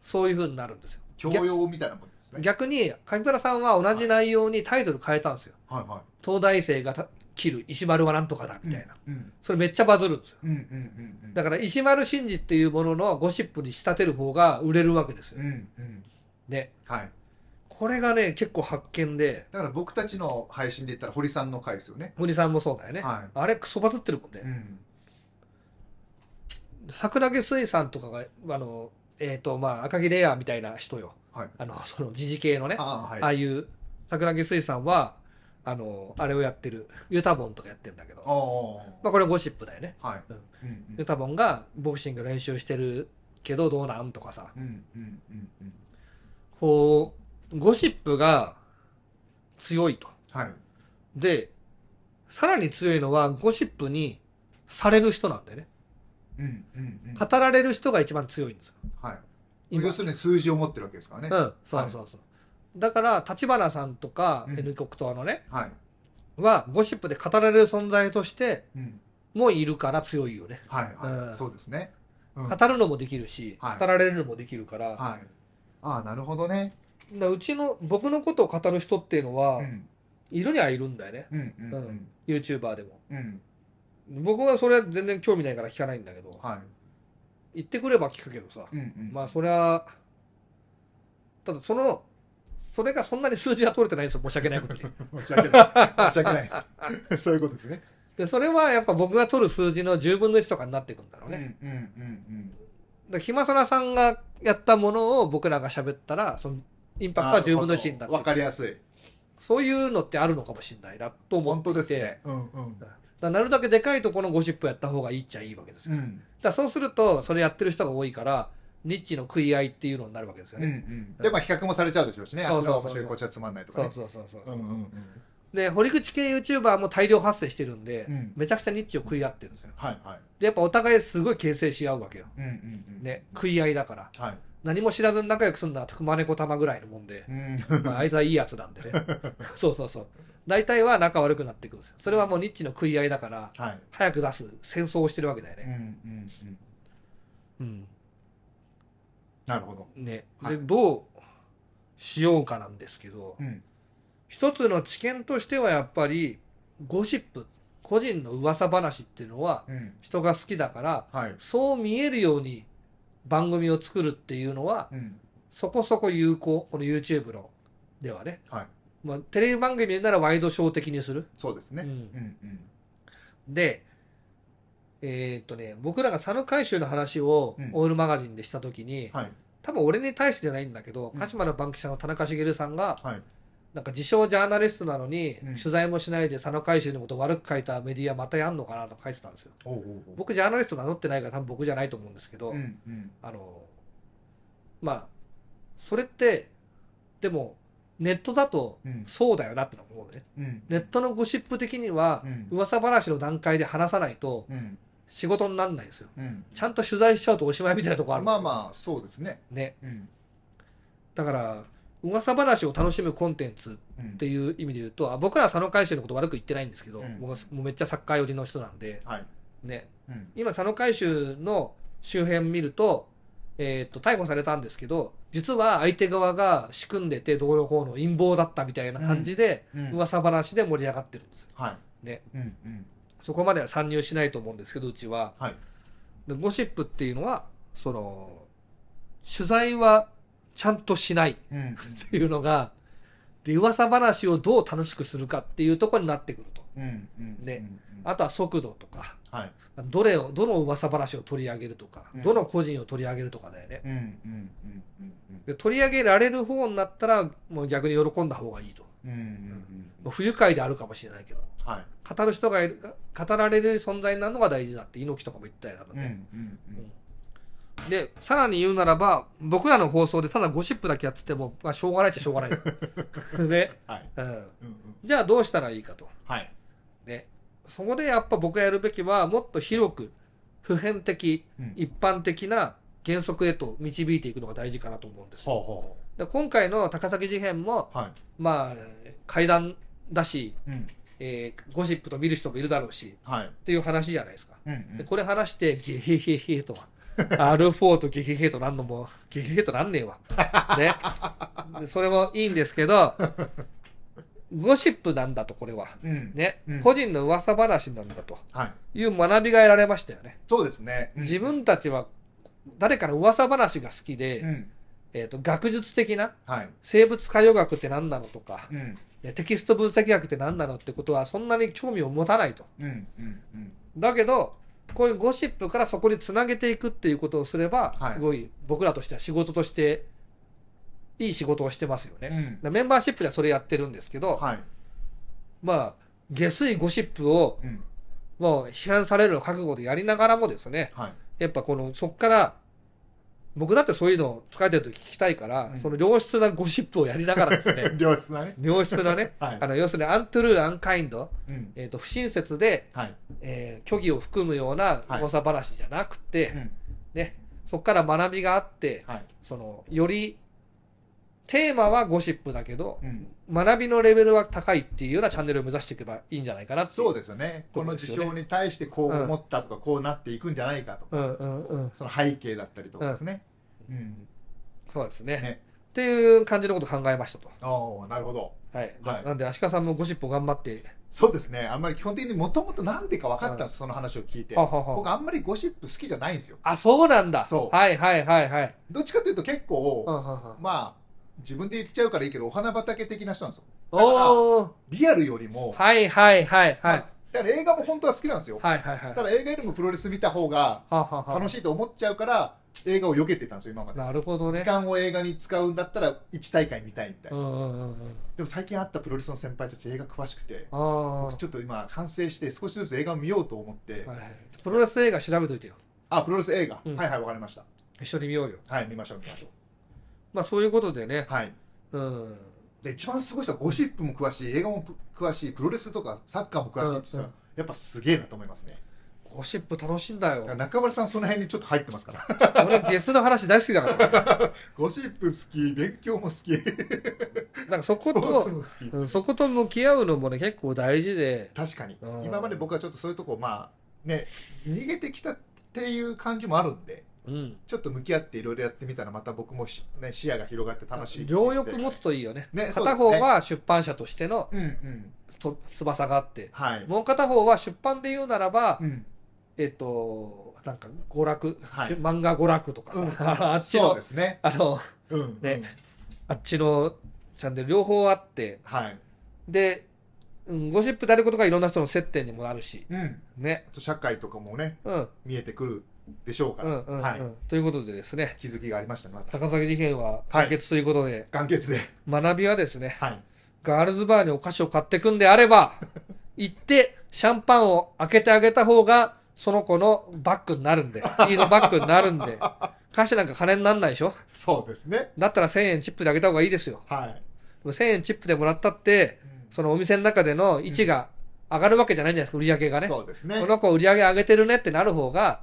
そういうふうになるんですよ教養みたいなもんですね。逆に、上村さんは同じ内容にタイトル変えたんですよ。はいはい。東大生が切る石丸はなんとかだ、みたいな、うんそれめっちゃバズるんですよ。うんうんうんだから石丸真二っていうもののゴシップに仕立てる方が売れるわけですよ。うんうん、ね。はい。これがね、結構発見で。だから僕たちの配信で言ったら堀さんの回ですよね。堀さんもそうだよね。はい、あれクソバズってるもんね。うん桜木水産とかがあのえっ、ー、とまあ赤木レアみたいな人よ、はい、あのその時事系のねあ,、はい、ああいう桜木水産はあのあれをやってるユタボンとかやってるんだけどまあ、これゴシップだよね、はいうんうんうん、ユタボンがボクシング練習してるけどどうなんとかさ、うんうんうんうん、こうゴシップが強いと、はい、でさらに強いのはゴシップにされる人なんだよね、うんうんうん、語られる人が一番強いんですよ、はい要するに数字を持ってるわけですからね。うん、そうそうそう。はい、だから、立花さんとか、N 極東のね、はい、は、ゴシップで語られる存在として、もいるから強いよね。はい、はい、うん、そうですね、うん、語るのもできるし、はい、語られるのもできるから。はい、ああ、なるほどね。だうちの、僕のことを語る人っていうのは、うん、いるにはいるんだよね。うんうん、うんうん、YouTuber でも。うん僕はそれ全然興味ないから聞かないんだけど、はい、言ってくれば聞くけどさ、うんうん、まあそりゃただそのそれがそんなに数字が取れてないんですよ申し訳ないことに *laughs* 申し訳ない申し訳ないです *laughs* そういうことですねでそれはやっぱ僕が取る数字の10分の1とかになっていくんだろうね、うんうんうんうん、ひまそらさんがやったものを僕らが喋ったらそのインパクトは10分の1になってかりやすいそういうのってあるのかもしれないなと思って本当ですね、うんうんだなるだけでかいところのゴシップやった方がいいっちゃいいわけですよ、うん、だそうするとそれやってる人が多いからニッチの食い合いっていうのになるわけですよね、うんうん、でまあ比較もされちゃうでしょうしねあっちの面白いこっちはつまんないとかねそうそうそうそう,、うんうんうんで堀口系 YouTuber も大量発生してるんで、うん、めちゃくちゃニッチを食い合ってるんですよ、はいはい、でやっぱお互いすごい形成し合うわけよ、うんうんうん、ね、食い合いだから、はい、何も知らずに仲良くするのはねこ玉ぐらいのもんで、うん、まあ、あいつはいいやつなんでね *laughs* そうそうそう大体は仲悪くなっていくんですよそれはもうニッチの食い合いだから、はい、早く出す戦争をしてるわけだよねうんうんうん、うん、なるほどね、はい、でどうしようかなんですけど、うん、一つの知見としてはやっぱりゴシップ個人の噂話っていうのは人が好きだから、うんはい、そう見えるように番組を作るっていうのは、そこそこ有効この YouTube のではね、はい、まあ、テレビ番組ならワイドショー的にする。そうですね。うんうんうん、で、えー、っとね、僕らが佐野海舟の話をオールマガジンでした時に、はい、多分俺に対してじゃないんだけど、鹿島の番記者の田中茂さんが、はい、なんか自称ジャーナリストなのに、取材もしないで佐野海舟のこと悪く書いたメディアまたやんのかなと書いてたんですよ。う僕ジャーナリスト名乗ってないから多分僕じゃないと思うんですけど、うんうん、あの、まあ、それって、でも、ネットだとそうだよなって思うね、うん、ネットのゴシップ的には噂話の段階で話さないと仕事にならないですよ、うん、ちゃんと取材しちゃうとおしまいみたいなとこあるまあまあそうですねね、うん、だから噂話を楽しむコンテンツっていう意味で言うと、僕らは佐野海舟のこと悪く言ってないんですけど、うん、もうめっちゃサッカー寄りの人なんで、はい、ね、今佐野海舟の周辺見るとえー、と逮捕されたんですけど実は相手側が仕組んでて同僚法の陰謀だったみたいな感じで、うんうん、噂話で盛り上がってるんですよ、はい、ね、うんうん、そこまでは参入しないと思うんですけどうちは、はい、でゴシップっていうのはその取材はちゃんとしないっていうのが、で噂話をどう楽しくするかっていうところになってくると、うんうんうん、あとは速度とか、はい、どれをどの噂話を取り上げるとか、うん、どの個人を取り上げるとかだよね、うんうんうんうん、で取り上げられる方になったらもう逆に喜んだ方がいいと、うんうんうん、不愉快であるかもしれないけど、はい、語る人がいる語られる存在になるのが大事だって猪木とかも言ったよ多分ね、うんうんうんで、さらに言うならば、僕らの放送でただゴシップだけやってても、まあ、しょうがないっちゃしょうがない。*laughs* ね、はいうんじゃあどうしたらいいかと。はい。ね。そこでやっぱ僕がやるべきは、もっと広く、普遍的、一般的な原則へと導いていくのが大事かなと思うんです。今回の高崎事変も、はい、まあ、階段だし、うんえー、ゴシップと見る人もいるだろうし、はい、っていう話じゃないですか。うんうん、これ話して、ゲヘヒヘとは。R4 と激ゲイとなんのも、激ゲイとなんねえわ。ね。それもいいんですけど、ゴシップなんだと、これは。うん、ね、うん、個人の噂話なんだと。いう学びが得られましたよね。そうですね、うん、自分たちは、誰かの噂話が好きで、えっ、ー、と、学術的な、はい、生物科学学って何なのとか、テキスト分析学って何なのってことは、そんなに興味を持たないと。だけど、こういうゴシップからそこにつなげていくっていうことをすれば、はい、すごい僕らとしては仕事としていい仕事をしてますよね、うん、メンバーシップではそれやってるんですけど、はい、まあ下水ゴシップを、もう批判される覚悟でやりながらもですね、はい、やっぱこのそこから僕だってそういうのを疲れてると聞きたいから、うん、その良質なゴシップをやりながらですね。*laughs* 良質なね。良質なね。*laughs* はい、あの、要するにアントゥルー、アンカインド、うん、えっ、と、不親切で、はい、えー、虚偽を含むような噂話じゃなくて、はい、ね、そこから学びがあって、その、よりテーマはゴシップだけど、うん、学びのレベルは高いっていうようなチャンネルを目指していけばいいんじゃないかなってそうですよねこの事象に対してこう思ったとか、うん、こうなっていくんじゃないかとか、うんうんうん、その背景だったりとかですね、うん、うん、そうですねねっていう感じのこと考えましたとああなるほどはい、はい、なんで足利さんもゴシップを頑張ってそうですねあんまり基本的にもともとなんでか分かったんです、その話を聞いて僕あんまりゴシップ好きじゃないんですよあそうなんだそうはいはいはいはいどっちかというと結構まあ自分で言っちゃうからいいけど、お花畑的な人なんですよ。リアルよりも。はいはいはいはい。だから映画も本当は好きなんですよ。はいはいはい。ただ映画よりもプロレス見た方が楽しいと思っちゃうから、映画を避けてたんですよ、今まで。なるほどね。時間を映画に使うんだったら、1大会見たいみたいな。でも最近会ったプロレスの先輩たち映画詳しくて、僕ちょっと今反省して少しずつ映画を見ようと思って。はいプロレス映画調べといてよ。あ、プロレス映画。はいはい、わかりました。一緒に見ようよ。はい、見ましょう見ましょう。まあそういうことでね。はい。うん。で、一番すごい人はゴシップも詳しい、映画も詳しい、プロレスとかサッカーも詳しいってさ、うんうん、やっぱすげえなと思いますね。ゴシップ楽しいんだよ。中村さんその辺にちょっと入ってますから。俺ゲスの話大好きだから、*laughs* ゴシップ好き、勉強も好き。なんかそこと、そこと向き合うのもね、結構大事で。確かに。うん、今まで僕はちょっとそういうとこ、まあ、ね、逃げてきたっていう感じもあるんで。うん、ちょっと向き合っていろいろやってみたらまた僕も、ね、視野が広がって楽しい両翼持つといいよね、ね、片方は出版社としての、うん翼があって、はい、もう片方は出版で言うならば、うん、えっ、ー、となんか娯楽、はい、漫画娯楽とかさ、うん、あっちのそうですねあの、うんうん、ね、あっちのチャンネル両方あって、はい、でうん、ゴシップであることがいろんな人の接点にもなるし、うん、ね、社会とかもね、うん、見えてくるでしょうから、うんうんうんはいということでですね気づきがありましたね、また高崎事件は解決ということで、完結で。学びはですねはい。ガールズバーにお菓子を買ってくんであれば *laughs* 行ってシャンパンを開けてあげた方がその子のバッグになるんで家のバッグになるんで *laughs* 菓子なんか金になんないでしょそうですね。だったら1000円チップであげた方がいいですよはい。1000円チップでもらったってそのお店の中での位置が上がるわけじゃないんじゃないですか、売り上げがね。そうですね。この子売り上げ上げてるねってなる方が、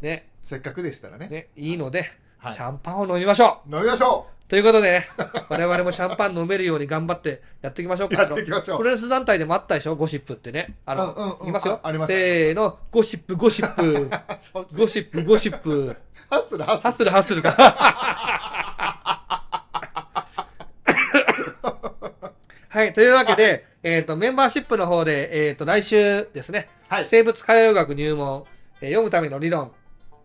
ね。せっかくでしたらね。ね、いいので、はい、シャンパンを飲みましょう飲みましょうということでね、*laughs* 我々もシャンパン飲めるように頑張ってやっていきましょうか。*laughs* やっていきましょう。プロレス団体でもあったでしょゴシップってね。あの、うんうん、いますよあ。ありますせーの、ゴシップ、ゴシップ。*laughs* ゴシップ、ゴシップ。ハッスル、ハッスル。ハッスル、ハッスルか。はい、というわけで、えっ、ー、と、メンバーシップの方で、えっ、ー、と、来週ですね、はい、生物海洋学入門、えー、読むための理論、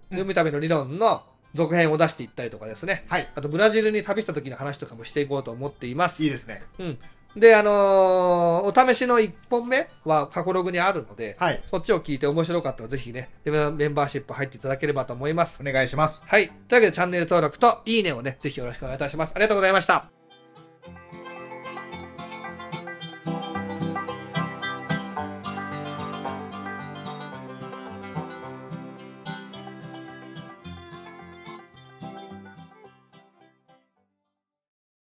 読むための理論の続編を出していったりとかですね、はい、あと、ブラジルに旅した時の話とかもしていこうと思っています。いいですね。うん。で、あのー、お試しの1本目は過去ログにあるので、はい、そっちを聞いて面白かったらぜひね、メンバーシップ入っていただければと思います。お願いします。はい。というわけでチャンネル登録といいねをね、ぜひよろしくお願いいたします。ありがとうございました。